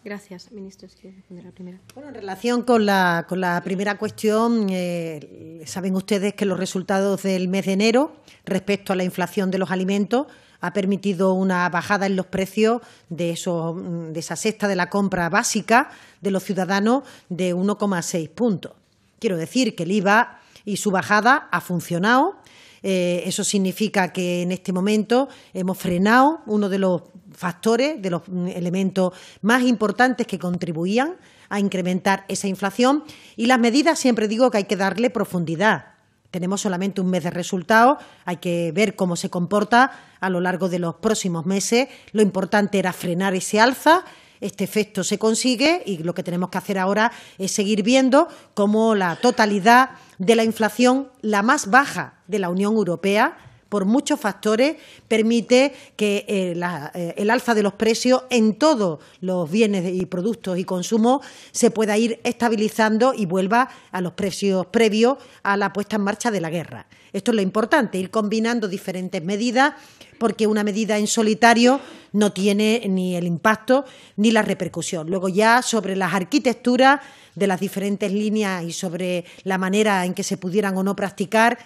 Speaker 1: Gracias, ministro. la primera. en
Speaker 2: relación con la, primera cuestión, eh, saben ustedes que los resultados del mes de enero respecto a la inflación de los alimentos ha permitido una bajada en los precios de, mm, esa sexta de la compra básica de los ciudadanos de 1,6 puntos. Quiero decir que el IVA y su bajada ha funcionado. Eh, eso significa que en este momento hemos frenado uno de los factores, de los mm, elementos más importantes que contribuían a incrementar esa inflación. Y las medidas siempre digo que hay que darle profundidad. Tenemos solamente un mes de resultados, hay que ver cómo se comporta a lo largo de los próximos meses. Lo importante era frenar ese alza. Este efecto se consigue y lo que tenemos que hacer ahora es seguir viendo cómo la totalidad de la inflación, la más baja de la Unión Europea, por muchos factores, permite que eh, eh, el alza de los precios en todos los bienes y productos y consumo se pueda ir estabilizando y vuelva a los precios previos a la puesta en marcha de la guerra. Esto es lo importante, ir combinando diferentes medidas, porque una medida en solitario no tiene ni el impacto ni la repercusión. Luego ya sobre las arquitecturas de las diferentes líneas y sobre la manera en que se pudieran o no practicar,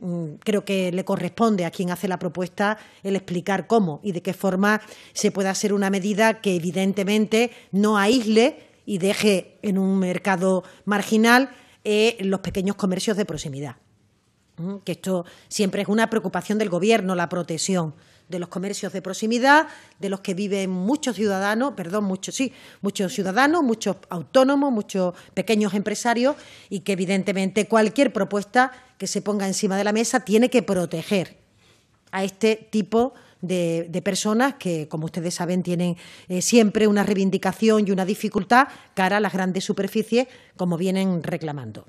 Speaker 2: Mm, creo que le corresponde a quien hace la propuesta el explicar cómo y de qué forma se puede hacer una medida que evidentemente no aísle y deje en un mercado marginal eh, los pequeños comercios de proximidad. Mm, que esto siempre es una preocupación del Gobierno, la protección de los comercios de proximidad, de los que viven muchos ciudadanos, perdón, muchos, sí, muchos ciudadanos, muchos autónomos, muchos pequeños empresarios y que evidentemente cualquier propuesta que se ponga encima de la mesa tiene que proteger a este tipo de personas que, como ustedes saben, tienen eh, siempre una reivindicación y una dificultad cara a las grandes superficies,
Speaker 1: como vienen
Speaker 2: reclamando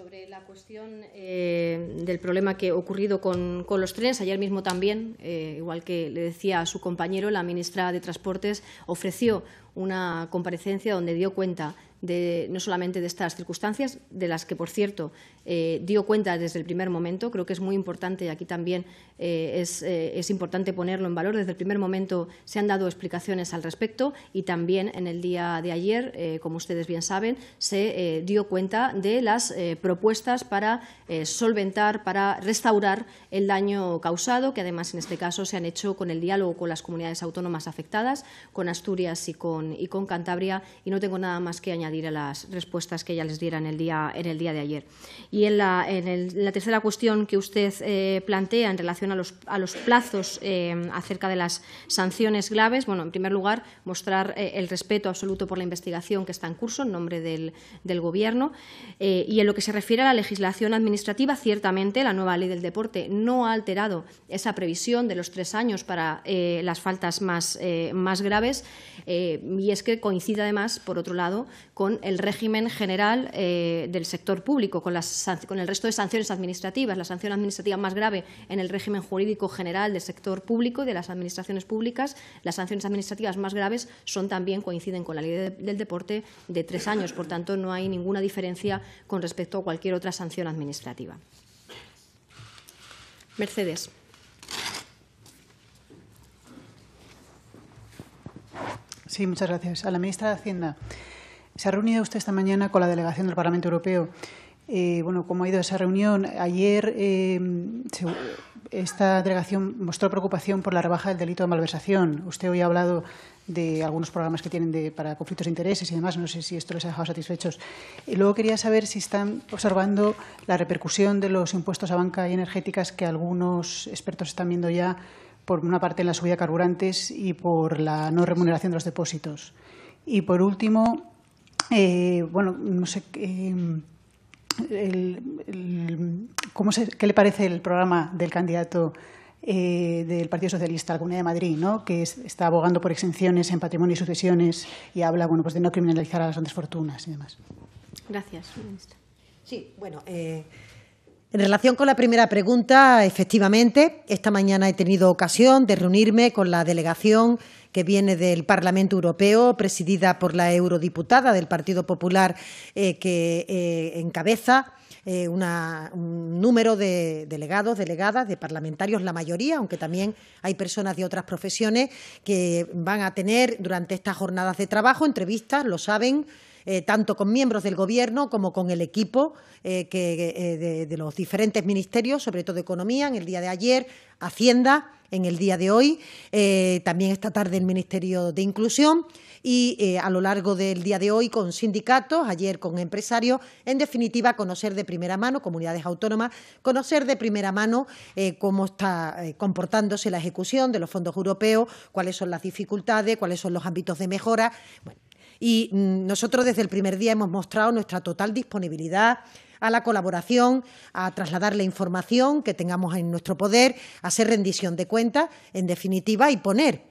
Speaker 1: sobre la cuestión eh, del problema que ha ocurrido con, los trenes. Ayer mismo también, eh, igual que le decía a su compañero, la ministra de Transportes ofreció una comparecencia donde dio cuenta no solamente de estas circunstancias, de las que, por cierto, eh, dio cuenta desde el primer momento. Creo que es muy importante, y aquí también eh, eh, es, importante ponerlo en valor, desde el primer momento se han dado explicaciones al respecto y también en el día de ayer, como ustedes bien saben, se dio cuenta de las propuestas para solventar, para restaurar el daño causado, que además en este caso se han hecho con el diálogo con las comunidades autónomas afectadas, con Asturias y con, y con Cantabria, y no tengo nada más que añadir añadir a las respuestas que ya les diera en el día, en el día de ayer. Y en la, en la tercera cuestión que usted eh, plantea en relación a los, a los plazos eh, acerca de las sanciones graves, bueno, en primer lugar, mostrar eh, el respeto absoluto por la investigación que está en curso en nombre del, del Gobierno. y en lo que se refiere a la legislación administrativa, ciertamente la nueva ley del deporte no ha alterado esa previsión de los tres años para las faltas más, más graves. y es que coincide, además, por otro lado, con el régimen general eh, del sector público, con, el resto de sanciones administrativas. La sanción administrativa más grave en el régimen jurídico general del sector público de las administraciones públicas, las sanciones administrativas más graves son también coinciden con la ley del deporte de tres años. Por tanto, no hay ninguna diferencia con respecto a cualquier otra sanción administrativa.
Speaker 5: Mercedes. Sí, muchas gracias. A la ministra de Hacienda.
Speaker 2: Se ha reunido usted esta mañana con la delegación del Parlamento Europeo. Eh, bueno, ¿cómo ha ido esa reunión? Ayer eh, esta delegación mostró preocupación por la rebaja del delito de malversación. Usted hoy ha hablado de algunos programas que tienen para conflictos de intereses y demás. No sé si
Speaker 5: esto les ha dejado satisfechos. Y eh, luego quería saber si están observando la repercusión de los impuestos a banca y energéticas que algunos expertos están viendo ya, por una parte en la subida de carburantes y por la no remuneración de los depósitos. Y por último, eh, bueno, no sé. Eh,
Speaker 2: ¿Qué le parece el programa del candidato eh, del Partido Socialista, la Comunidad de Madrid, ¿no? que está abogando por exenciones en patrimonio y sucesiones y habla bueno, pues de no criminalizar a las grandes fortunas
Speaker 5: y demás. Gracias, ministra. Sí, bueno,
Speaker 2: en relación con la primera pregunta, efectivamente, esta mañana he tenido ocasión de reunirme con la delegación que viene del Parlamento Europeo, presidida por la eurodiputada del Partido Popular eh, que eh, encabeza eh, un número de delegados, delegadas, de parlamentarios, la mayoría, aunque también hay personas de otras profesiones que van a tener durante estas jornadas de trabajo entrevistas, lo saben, eh, tanto con miembros del Gobierno como con el equipo eh, eh, de, los diferentes ministerios, sobre todo Economía, en el día de ayer, Hacienda en el día de hoy, también esta tarde el Ministerio de Inclusión y a lo largo del día de hoy con sindicatos, ayer con empresarios, en definitiva conocer de primera mano, comunidades autónomas, conocer de primera mano cómo está comportándose la ejecución de los fondos europeos, cuáles son las dificultades, cuáles son los ámbitos de mejora. Y mm, nosotros desde el primer día hemos mostrado nuestra total disponibilidad a la colaboración, a trasladar la información que tengamos en nuestro poder, a hacer rendición de cuentas, en definitiva, y poner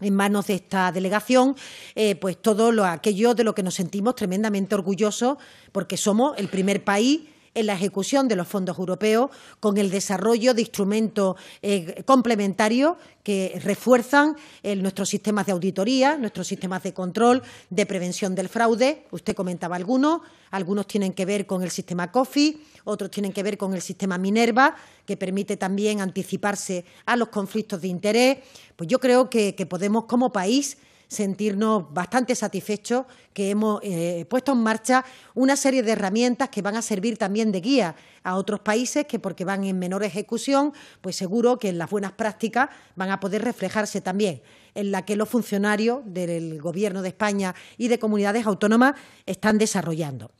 Speaker 2: en manos de esta delegación, eh, pues todo aquello de lo que nos sentimos tremendamente orgullosos, porque somos el primer país en la ejecución de los fondos europeos con el desarrollo de instrumentos eh, complementarios que refuerzan eh, nuestros sistemas de auditoría, nuestros sistemas de control, de prevención del fraude. Usted comentaba algunos. Algunos tienen que ver con el sistema COFI, otros tienen que ver con el sistema Minerva, que permite también anticiparse a los conflictos de interés. Pues yo creo que podemos, como país, sentirnos bastante satisfechos que hemos eh, puesto en marcha una serie de herramientas que van a servir también de guía a otros países que porque van en menor ejecución, pues seguro que en las buenas prácticas van a poder reflejarse también en la que los funcionarios del Gobierno de España y de comunidades autónomas están desarrollando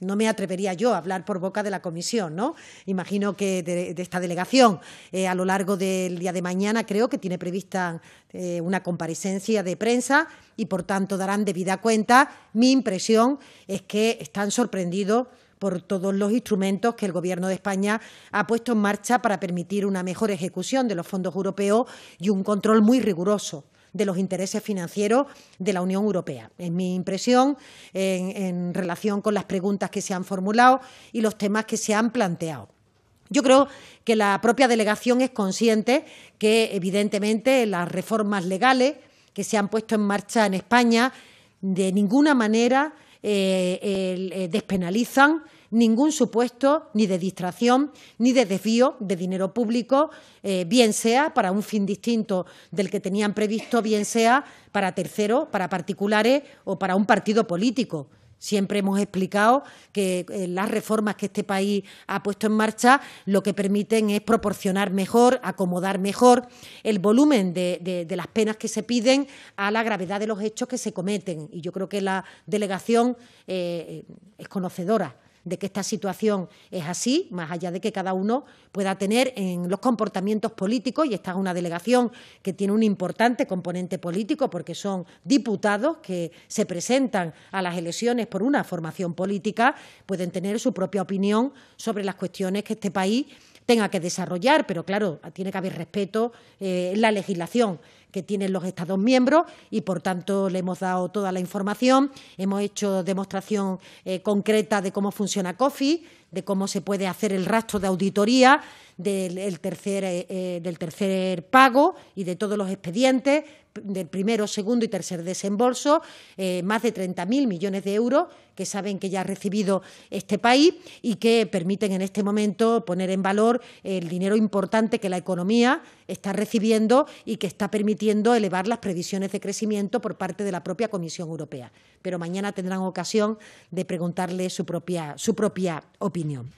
Speaker 2: no me atrevería yo a hablar por boca de la comisión, ¿no? Imagino que de, esta delegación eh, a lo largo del día de mañana creo que tiene prevista eh, una comparecencia de prensa y por tanto darán debida cuenta. Mi impresión es que están sorprendidos por todos los instrumentos que el Gobierno de España ha puesto en marcha para permitir una mejor ejecución de los fondos europeos y un control muy riguroso de los intereses financieros de la Unión Europea. Es mi impresión en, relación con las preguntas que se han formulado y los temas que se han planteado. Yo creo que la propia delegación es consciente que, evidentemente, las reformas legales que se han puesto en marcha en España de ninguna manera eh, eh, despenalizan ningún supuesto ni de distracción ni de desvío de dinero público, eh, bien sea para un fin distinto del que tenían previsto, bien sea para terceros, para particulares o para un partido político. Siempre hemos explicado que eh, las reformas que este país ha puesto en marcha lo que permiten es proporcionar mejor, acomodar mejor el volumen de, las penas que se piden a la gravedad de los hechos que se cometen. Y yo creo que la delegación eh, es conocedora de que esta situación es así, más allá de que cada uno pueda tener en los comportamientos políticos, y esta es una delegación que tiene un importante componente político porque son diputados que se presentan a las elecciones por una formación política, pueden tener su propia opinión sobre las cuestiones que este país tenga que desarrollar, pero claro, tiene que haber respeto en eh, la legislación que tienen los Estados miembros y, por tanto, le hemos dado toda la información. Hemos hecho demostración eh, concreta de cómo funciona COFI, de cómo se puede hacer el rastro de auditoría del, tercer, eh, del tercer pago y de todos los expedientes, del primero, segundo y tercer desembolso, eh, más de 30.000 millones de euros que saben que ya ha recibido este país y que permiten en este momento poner en valor el dinero importante que la economía está recibiendo y que está permitiendo elevar las previsiones de crecimiento por parte de la propia Comisión Europea. Pero mañana tendrán ocasión de preguntarle su propia, su propia opinión.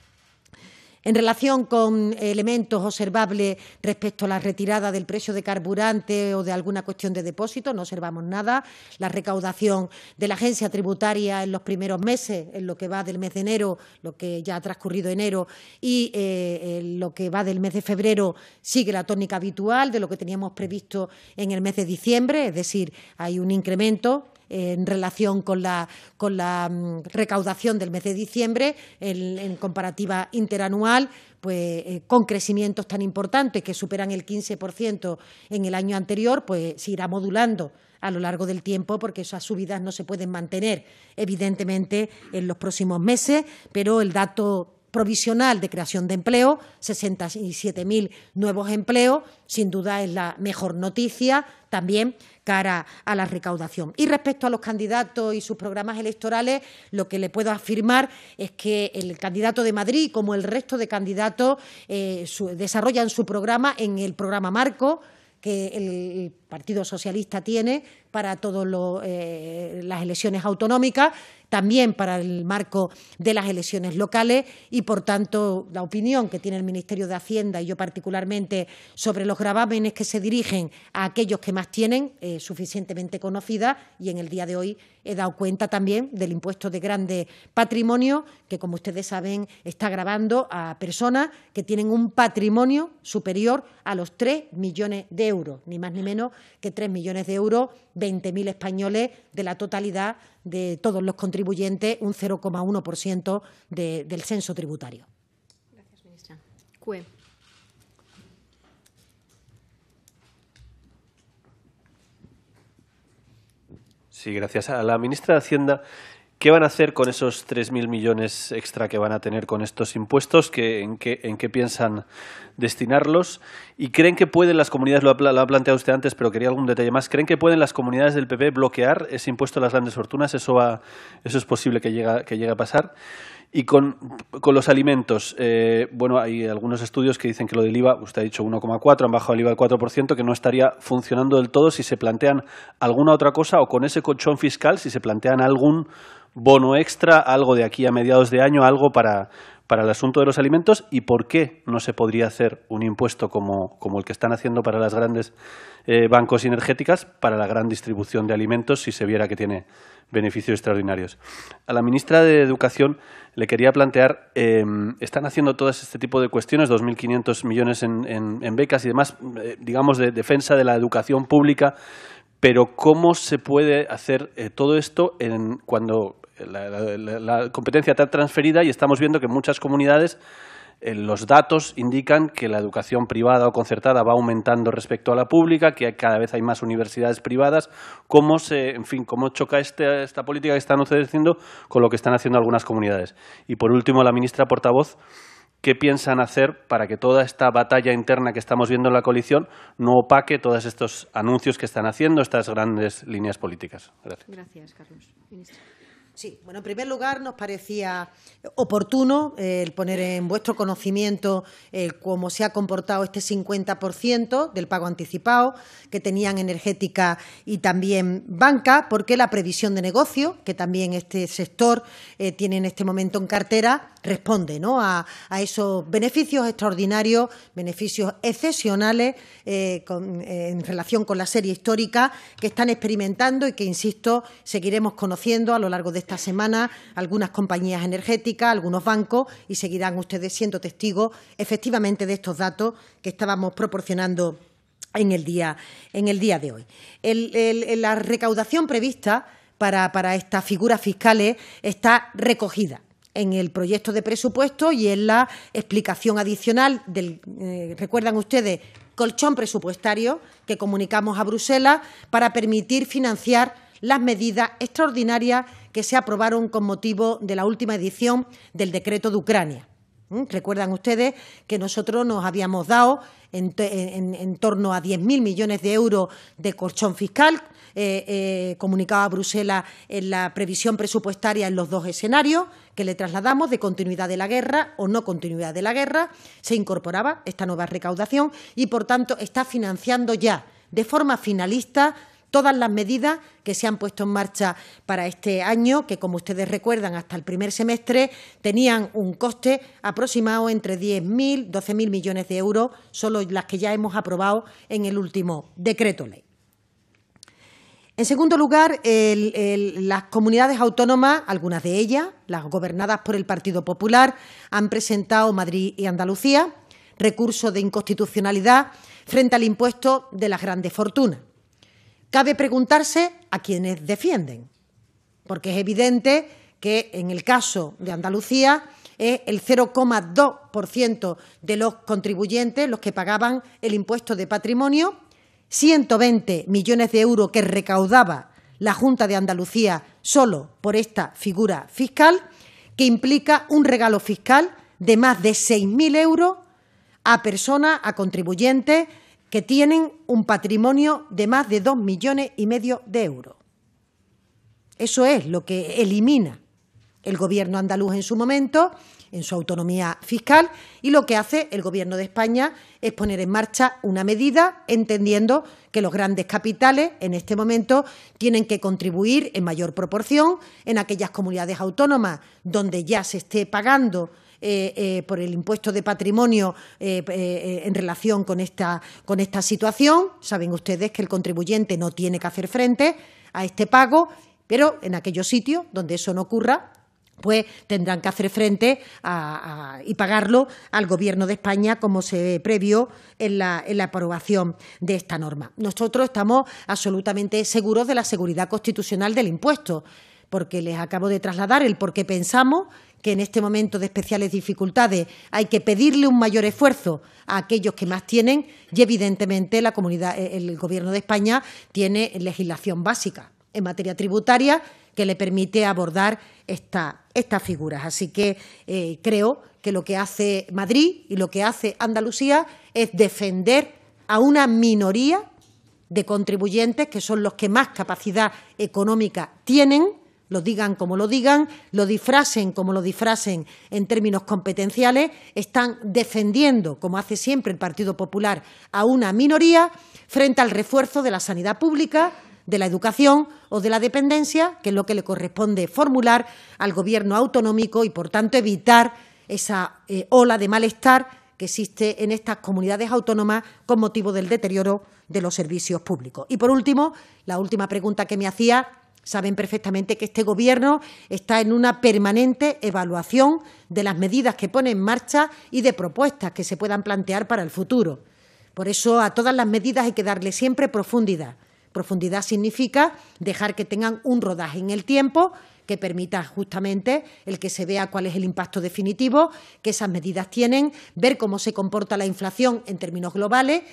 Speaker 2: En relación con elementos observables respecto a la retirada del precio de carburante o de alguna cuestión de depósito, no observamos nada. La recaudación de la agencia tributaria en los primeros meses, en lo que va del mes de enero, lo que ya ha transcurrido enero, y eh, lo que va del mes de febrero, sigue la tónica habitual de lo que teníamos previsto en el mes de diciembre, es decir, hay un incremento en relación con la, con la mm, recaudación del mes de diciembre en, comparativa interanual, pues eh, con crecimientos tan importantes que superan el 15% en el año anterior, pues se irá modulando a lo largo del tiempo porque esas subidas no se pueden mantener, evidentemente, en los próximos meses, pero el dato provisional de creación de empleo, 67.000 nuevos empleos, sin duda es la mejor noticia también cara a la recaudación. Y respecto a los candidatos y sus programas electorales, lo que le puedo afirmar es que el candidato de Madrid, como el resto de candidatos, eh, desarrollan su programa en el programa Marco que el Partido Socialista tiene para todas eh, las elecciones autonómicas también para el marco de las elecciones locales y, por tanto, la opinión que tiene el Ministerio de Hacienda y yo particularmente sobre los gravámenes que se dirigen a aquellos que más tienen, eh, suficientemente conocida y en el día de hoy he dado cuenta también del impuesto de grande patrimonio que, como ustedes saben, está grabando a personas que tienen un patrimonio superior a los 3 millones de euros, ni más ni menos que 3 millones de euros, 20.000 españoles de la totalidad de todos los contribuyentes un 0,1% de, del censo tributario. Gracias,
Speaker 1: ministra. Cue.
Speaker 6: Sí, gracias a la ministra de Hacienda ¿Qué van a hacer con esos 3.000 millones extra que van a tener con estos impuestos? en, qué, piensan destinarlos? ¿Y creen que pueden las comunidades, lo ha, planteado usted antes, pero quería algún detalle más, ¿creen que pueden las comunidades del PP bloquear ese impuesto a las grandes fortunas? ¿Eso, eso es posible que llegue, a pasar? Y con, los alimentos, eh, bueno, hay algunos estudios que dicen que lo del IVA, usted ha dicho 1,4, han bajado el IVA al 4%, que no estaría funcionando del todo si se plantean alguna otra cosa o con ese colchón fiscal, si se plantean algún bono extra, algo de aquí a mediados de año, algo para, el asunto de los alimentos y por qué no se podría hacer un impuesto como, el que están haciendo para las grandes eh, bancos energéticas para la gran distribución de alimentos si se viera que tiene beneficios extraordinarios. A la ministra de Educación le quería plantear, em, están haciendo todo este tipo de cuestiones, 2.500 millones en, en, becas y demás, eh, digamos, de defensa de la educación pública, pero ¿cómo se puede hacer eh, todo esto en, cuando, la, competencia está transferida y estamos viendo que en muchas comunidades eh, los datos indican que la educación privada o concertada va aumentando respecto a la pública, que cada vez hay más universidades privadas. ¿Cómo, se, en fin, cómo choca este, esta política que están ustedes con lo que están haciendo algunas comunidades? Y, por último, la ministra portavoz, ¿qué piensan hacer para que toda esta batalla interna que estamos viendo en la coalición no opaque todos estos anuncios que están haciendo, estas grandes líneas políticas?
Speaker 2: Gracias. Carlos. Sí, bueno, en primer lugar nos parecía oportuno eh, el poner en vuestro conocimiento eh, cómo se ha comportado este 50% del pago anticipado que tenían energética y también banca, porque la previsión de negocio, que también este sector eh, tiene en este momento en cartera, responde ¿no? a, esos beneficios extraordinarios, beneficios excepcionales en relación con la serie histórica que están experimentando y que, insisto, seguiremos conociendo a lo largo de esta semana, algunas compañías energéticas, algunos bancos, y seguirán ustedes siendo testigos efectivamente de estos datos que estábamos proporcionando en el día, de hoy. la recaudación prevista para, estas figuras fiscales está recogida en el proyecto de presupuesto y en la explicación adicional del, eh, recuerdan ustedes, colchón presupuestario que comunicamos a Bruselas para permitir financiar las medidas extraordinarias que se aprobaron con motivo de la última edición del decreto de Ucrania. ¿Mm? Recuerdan ustedes que nosotros nos habíamos dado en, torno a 10.000 millones de euros de colchón fiscal, eh, eh, comunicado a Bruselas en la previsión presupuestaria en los dos escenarios que le trasladamos de continuidad de la guerra o no continuidad de la guerra, se incorporaba esta nueva recaudación y, por tanto, está financiando ya de forma finalista todas las medidas que se han puesto en marcha para este año, que como ustedes recuerdan, hasta el primer semestre tenían un coste aproximado entre 10.000 12.000 millones de euros, solo las que ya hemos aprobado en el último decreto ley. En segundo lugar, las comunidades autónomas, algunas de ellas, las gobernadas por el Partido Popular, han presentado Madrid y Andalucía recursos de inconstitucionalidad frente al impuesto de las grandes fortunas. Cabe preguntarse a quienes defienden, porque es evidente que en el caso de Andalucía es el 0,2% de los contribuyentes los que pagaban el impuesto de patrimonio, 120 millones de euros que recaudaba la Junta de Andalucía solo por esta figura fiscal, que implica un regalo fiscal de más de 6.000 euros a personas, a contribuyentes, que tienen un patrimonio de más de dos millones y medio de euros. Eso es lo que elimina el gobierno andaluz en su momento, en su autonomía fiscal, y lo que hace el gobierno de España es poner en marcha una medida, entendiendo que los grandes capitales en este momento tienen que contribuir en mayor proporción en aquellas comunidades autónomas donde ya se esté pagando eh, eh, por el impuesto de patrimonio eh, en relación con esta, con esta situación. Saben ustedes que el contribuyente no tiene que hacer frente a este pago, pero en aquellos sitios donde eso no ocurra, pues tendrán que hacer frente a, y pagarlo al Gobierno de España, como se previó en la, en la, aprobación de esta norma. Nosotros estamos absolutamente seguros de la seguridad constitucional del impuesto porque les acabo de trasladar el por qué pensamos que en este momento de especiales dificultades hay que pedirle un mayor esfuerzo a aquellos que más tienen y evidentemente la comunidad eh, el gobierno de España tiene legislación básica en materia tributaria que le permite abordar estas figuras. Así que eh, creo que lo que hace Madrid y lo que hace Andalucía es defender a una minoría de contribuyentes que son los que más capacidad económica tienen lo digan como lo digan, lo disfrasen como lo disfrasen... en términos competenciales, están defendiendo, como hace siempre el Partido Popular, a una minoría frente al refuerzo de la sanidad pública, de la educación o de la dependencia, que es lo que le corresponde formular al Gobierno autonómico y, por tanto, evitar esa eh, ola de malestar que existe en estas comunidades autónomas con motivo del deterioro de los servicios públicos. Y, por último, la última pregunta que me hacía Saben perfectamente que este Gobierno está en una permanente evaluación de las medidas que pone en marcha y de propuestas que se puedan plantear para el futuro. Por eso a todas las medidas hay que darle siempre profundidad. Profundidad significa dejar que tengan un rodaje en el tiempo que permita justamente el que se vea cuál es el impacto definitivo que esas medidas tienen, ver cómo se comporta la inflación en términos globales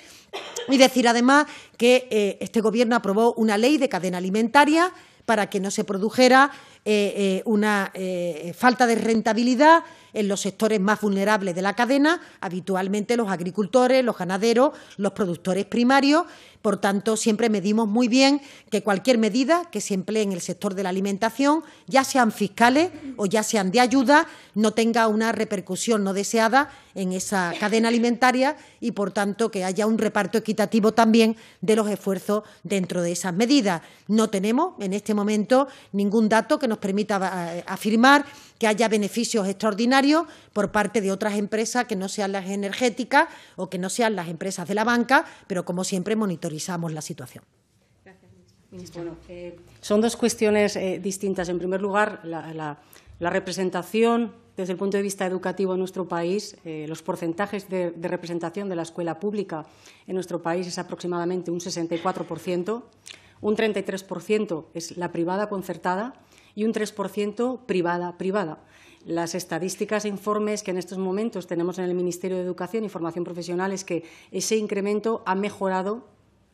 Speaker 2: y decir además que eh, este Gobierno aprobó una ley de cadena alimentaria para que no se produjera eh, eh, una eh, falta de rentabilidad en los sectores más vulnerables de la cadena, habitualmente los agricultores, los ganaderos, los productores primarios. Por tanto, siempre medimos muy bien que cualquier medida que se emplee en el sector de la alimentación, ya sean fiscales o ya sean de ayuda, no tenga una repercusión no deseada en esa cadena alimentaria y, por tanto, que haya un reparto equitativo también de los esfuerzos dentro de esas medidas. No tenemos en este momento ningún dato que nos permita eh, afirmar que haya beneficios extraordinarios por parte de otras empresas que no sean las energéticas o que no sean las empresas de la banca, pero como siempre monitorizamos la situación.
Speaker 3: Gracias, eh,
Speaker 2: son dos cuestiones eh, distintas. En primer lugar, la,
Speaker 3: representación desde el punto de vista educativo en nuestro país, eh, los porcentajes de, de, representación de la escuela pública en nuestro país es aproximadamente un 64%, un 33% es la privada concertada y un 3% privada, privada. Las estadísticas e informes que en estos momentos tenemos en el Ministerio de Educación y Formación Profesional es que ese incremento ha mejorado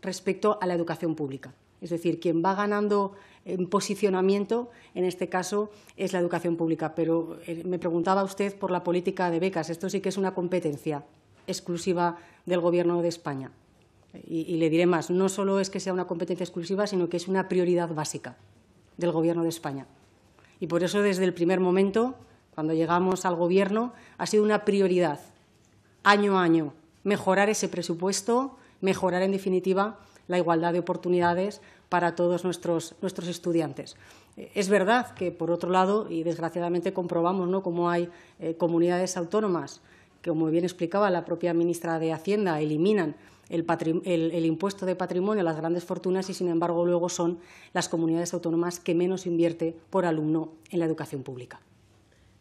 Speaker 3: respecto a la educación pública. Es decir, quien va ganando en posicionamiento, en este caso, es la educación pública. Pero eh, me preguntaba usted por la política de becas. Esto sí que es una competencia exclusiva del Gobierno de España. Y, y le diré más, no solo es que sea una competencia exclusiva, sino que es una prioridad básica del Gobierno de España. Y por eso, desde el primer momento, cuando llegamos al Gobierno, ha sido una prioridad, año a año, mejorar ese presupuesto, mejorar, en definitiva, la igualdad de oportunidades para todos nuestros, estudiantes. Eh, es verdad que, por otro lado, y desgraciadamente comprobamos ¿no? cómo hay eh, comunidades autónomas que, como bien explicaba la propia ministra de Hacienda, eliminan el, impuesto de patrimonio las grandes fortunas y, sin embargo, luego son las comunidades autónomas que menos invierte por alumno en la educación pública.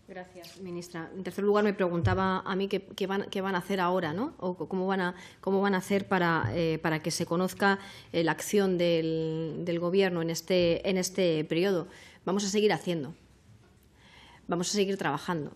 Speaker 1: Gracias, ministra. En tercer lugar, me preguntaba a mí qué, van, qué van, a hacer ahora, ¿no? O cómo van a, cómo van a hacer para, eh, que se conozca eh, la acción del, del, Gobierno en este, en este periodo. Vamos a seguir haciendo. Vamos a seguir trabajando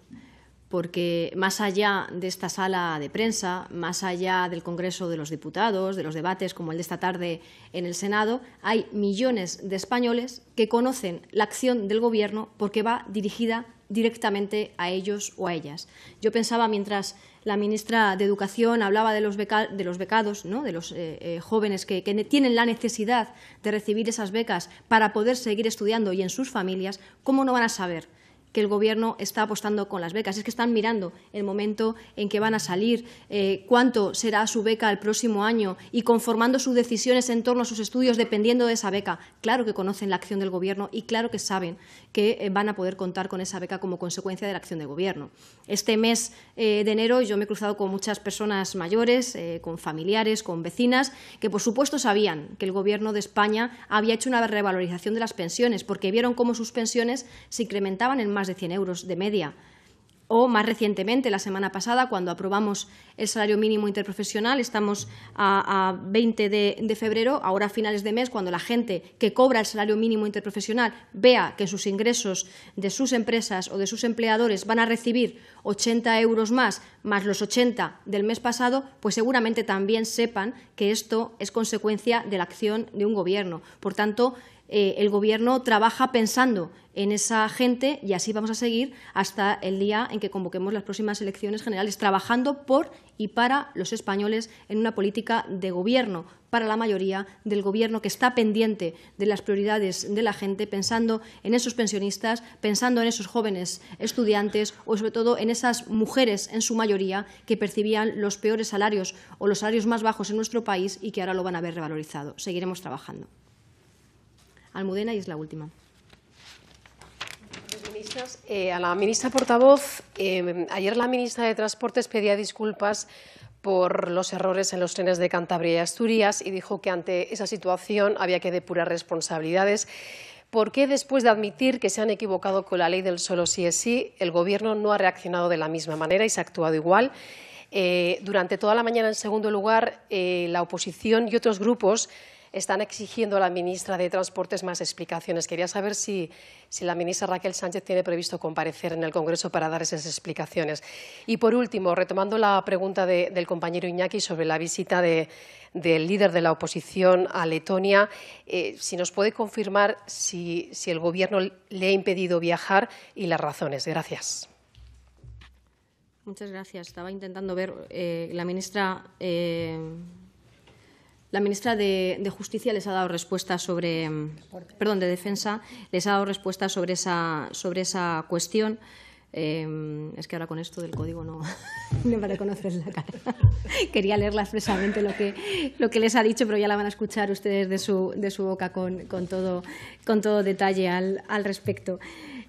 Speaker 1: porque más allá de esta sala de prensa, más allá del Congreso de los Diputados, de los debates como el de esta tarde en el Senado, hay millones de españoles que conocen la acción del Gobierno porque va dirigida directamente a ellos o a ellas. Yo pensaba mientras la ministra de Educación hablaba de los, becados, ¿no? de los eh, eh, jóvenes que, tienen la necesidad de recibir esas becas para poder seguir estudiando y en sus familias, ¿cómo no van a saber que el Gobierno está apostando con las becas. Es que están mirando el momento en que van a salir, eh, cuánto será su beca el próximo año y conformando sus decisiones en torno a sus estudios dependiendo de esa beca. Claro que conocen la acción del Gobierno y claro que saben que eh, van a poder contar con esa beca como consecuencia de la acción del Gobierno. Este mes eh, de enero yo me he cruzado con muchas personas mayores, con familiares, con vecinas, que por supuesto sabían que el Gobierno de España había hecho una revalorización de las pensiones porque vieron cómo sus pensiones se incrementaban en más más de 100 euros de media. O más recientemente, la semana pasada, cuando aprobamos el salario mínimo interprofesional, estamos a, 20 de, de, febrero, ahora a finales de mes, cuando la gente que cobra el salario mínimo interprofesional vea que sus ingresos de sus empresas o de sus empleadores van a recibir 80 euros más, más los 80 del mes pasado, pues seguramente también sepan que esto es consecuencia de la acción de un gobierno. Por tanto, eh, el Gobierno trabaja pensando en esa gente y así vamos a seguir hasta el día en que convoquemos las próximas elecciones generales, trabajando por y para los españoles en una política de Gobierno, para la mayoría del Gobierno que está pendiente de las prioridades de la gente, pensando en esos pensionistas, pensando en esos jóvenes estudiantes o sobre todo en esas mujeres en su mayoría que percibían los peores salarios o los salarios más bajos en nuestro país y que ahora lo van a ver revalorizado. Seguiremos trabajando.
Speaker 5: Almudena y es la última. Eh, a la ministra portavoz, eh, ayer la ministra de Transportes pedía disculpas por los errores en los trenes de Cantabria y Asturias y dijo que ante esa situación había que depurar responsabilidades. ¿Por qué después de admitir que se han equivocado con la ley del solo sí es sí, el Gobierno no ha reaccionado de la misma manera y se ha actuado igual? Eh, durante toda la mañana, en segundo lugar, eh, la oposición y otros grupos están exigiendo a la ministra de Transportes más explicaciones. Quería saber si, la ministra Raquel Sánchez tiene previsto comparecer en el Congreso para dar esas explicaciones. Y por último, retomando la pregunta del compañero Iñaki sobre la visita del líder de la oposición a Letonia, eh, si nos puede confirmar si, el Gobierno le ha impedido viajar y las razones. Gracias.
Speaker 1: Muchas gracias. Estaba intentando ver eh, la ministra. Eh, la ministra de, Justicia les ha dado respuesta sobre, perdón, de Defensa, les ha dado respuesta sobre esa, sobre esa cuestión. Eh, es que ahora con esto del código no, [laughs] me reconoces la cara. [laughs] Quería leerla expresamente lo que, lo que les ha dicho, pero ya la van a escuchar ustedes de su, de su boca con, con todo, con todo detalle al, al respecto.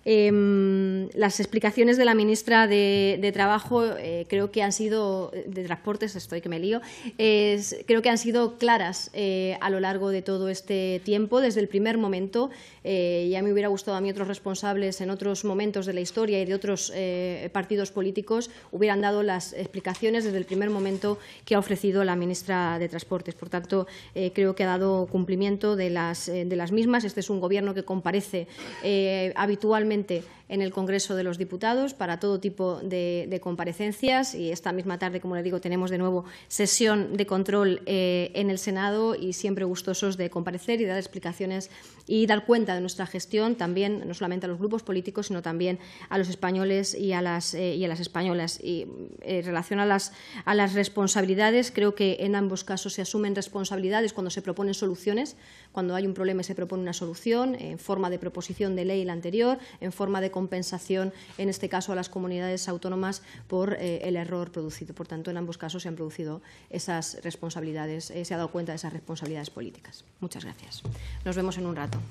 Speaker 1: Em, las explicaciones de la ministra de, Trabajo eh, creo que han sido, de Transportes, estoy que me lío, creo que han sido claras eh, a lo largo de todo este tiempo, desde el primer momento. Eh, ya me hubiera gustado a mí otros responsables en otros momentos de la historia y de otros partidos políticos hubieran dado las explicaciones desde el primer momento que ha ofrecido la ministra de Transportes. Por tanto, creo que ha dado cumplimiento de las, de las mismas. Este es un gobierno que comparece habitualmente realmente en el Congreso de los Diputados para todo tipo de, comparecencias y esta misma tarde, como le digo, tenemos de nuevo sesión de control eh, en el Senado y siempre gustosos de comparecer y dar explicaciones y dar cuenta de nuestra gestión también, no solamente a los grupos políticos, sino también a los españoles y a las, eh, y a las españolas. Y eh, en relación a las, a las responsabilidades, creo que en ambos casos se asumen responsabilidades cuando se proponen soluciones, cuando hay un problema y se propone una solución, en forma de proposición de ley la anterior, en forma de compensación, en este caso a las comunidades autónomas, por eh, el error producido. Por tanto, en ambos casos se han producido esas responsabilidades, eh, se ha dado cuenta de esas responsabilidades políticas. Muchas gracias. Nos vemos en un rato.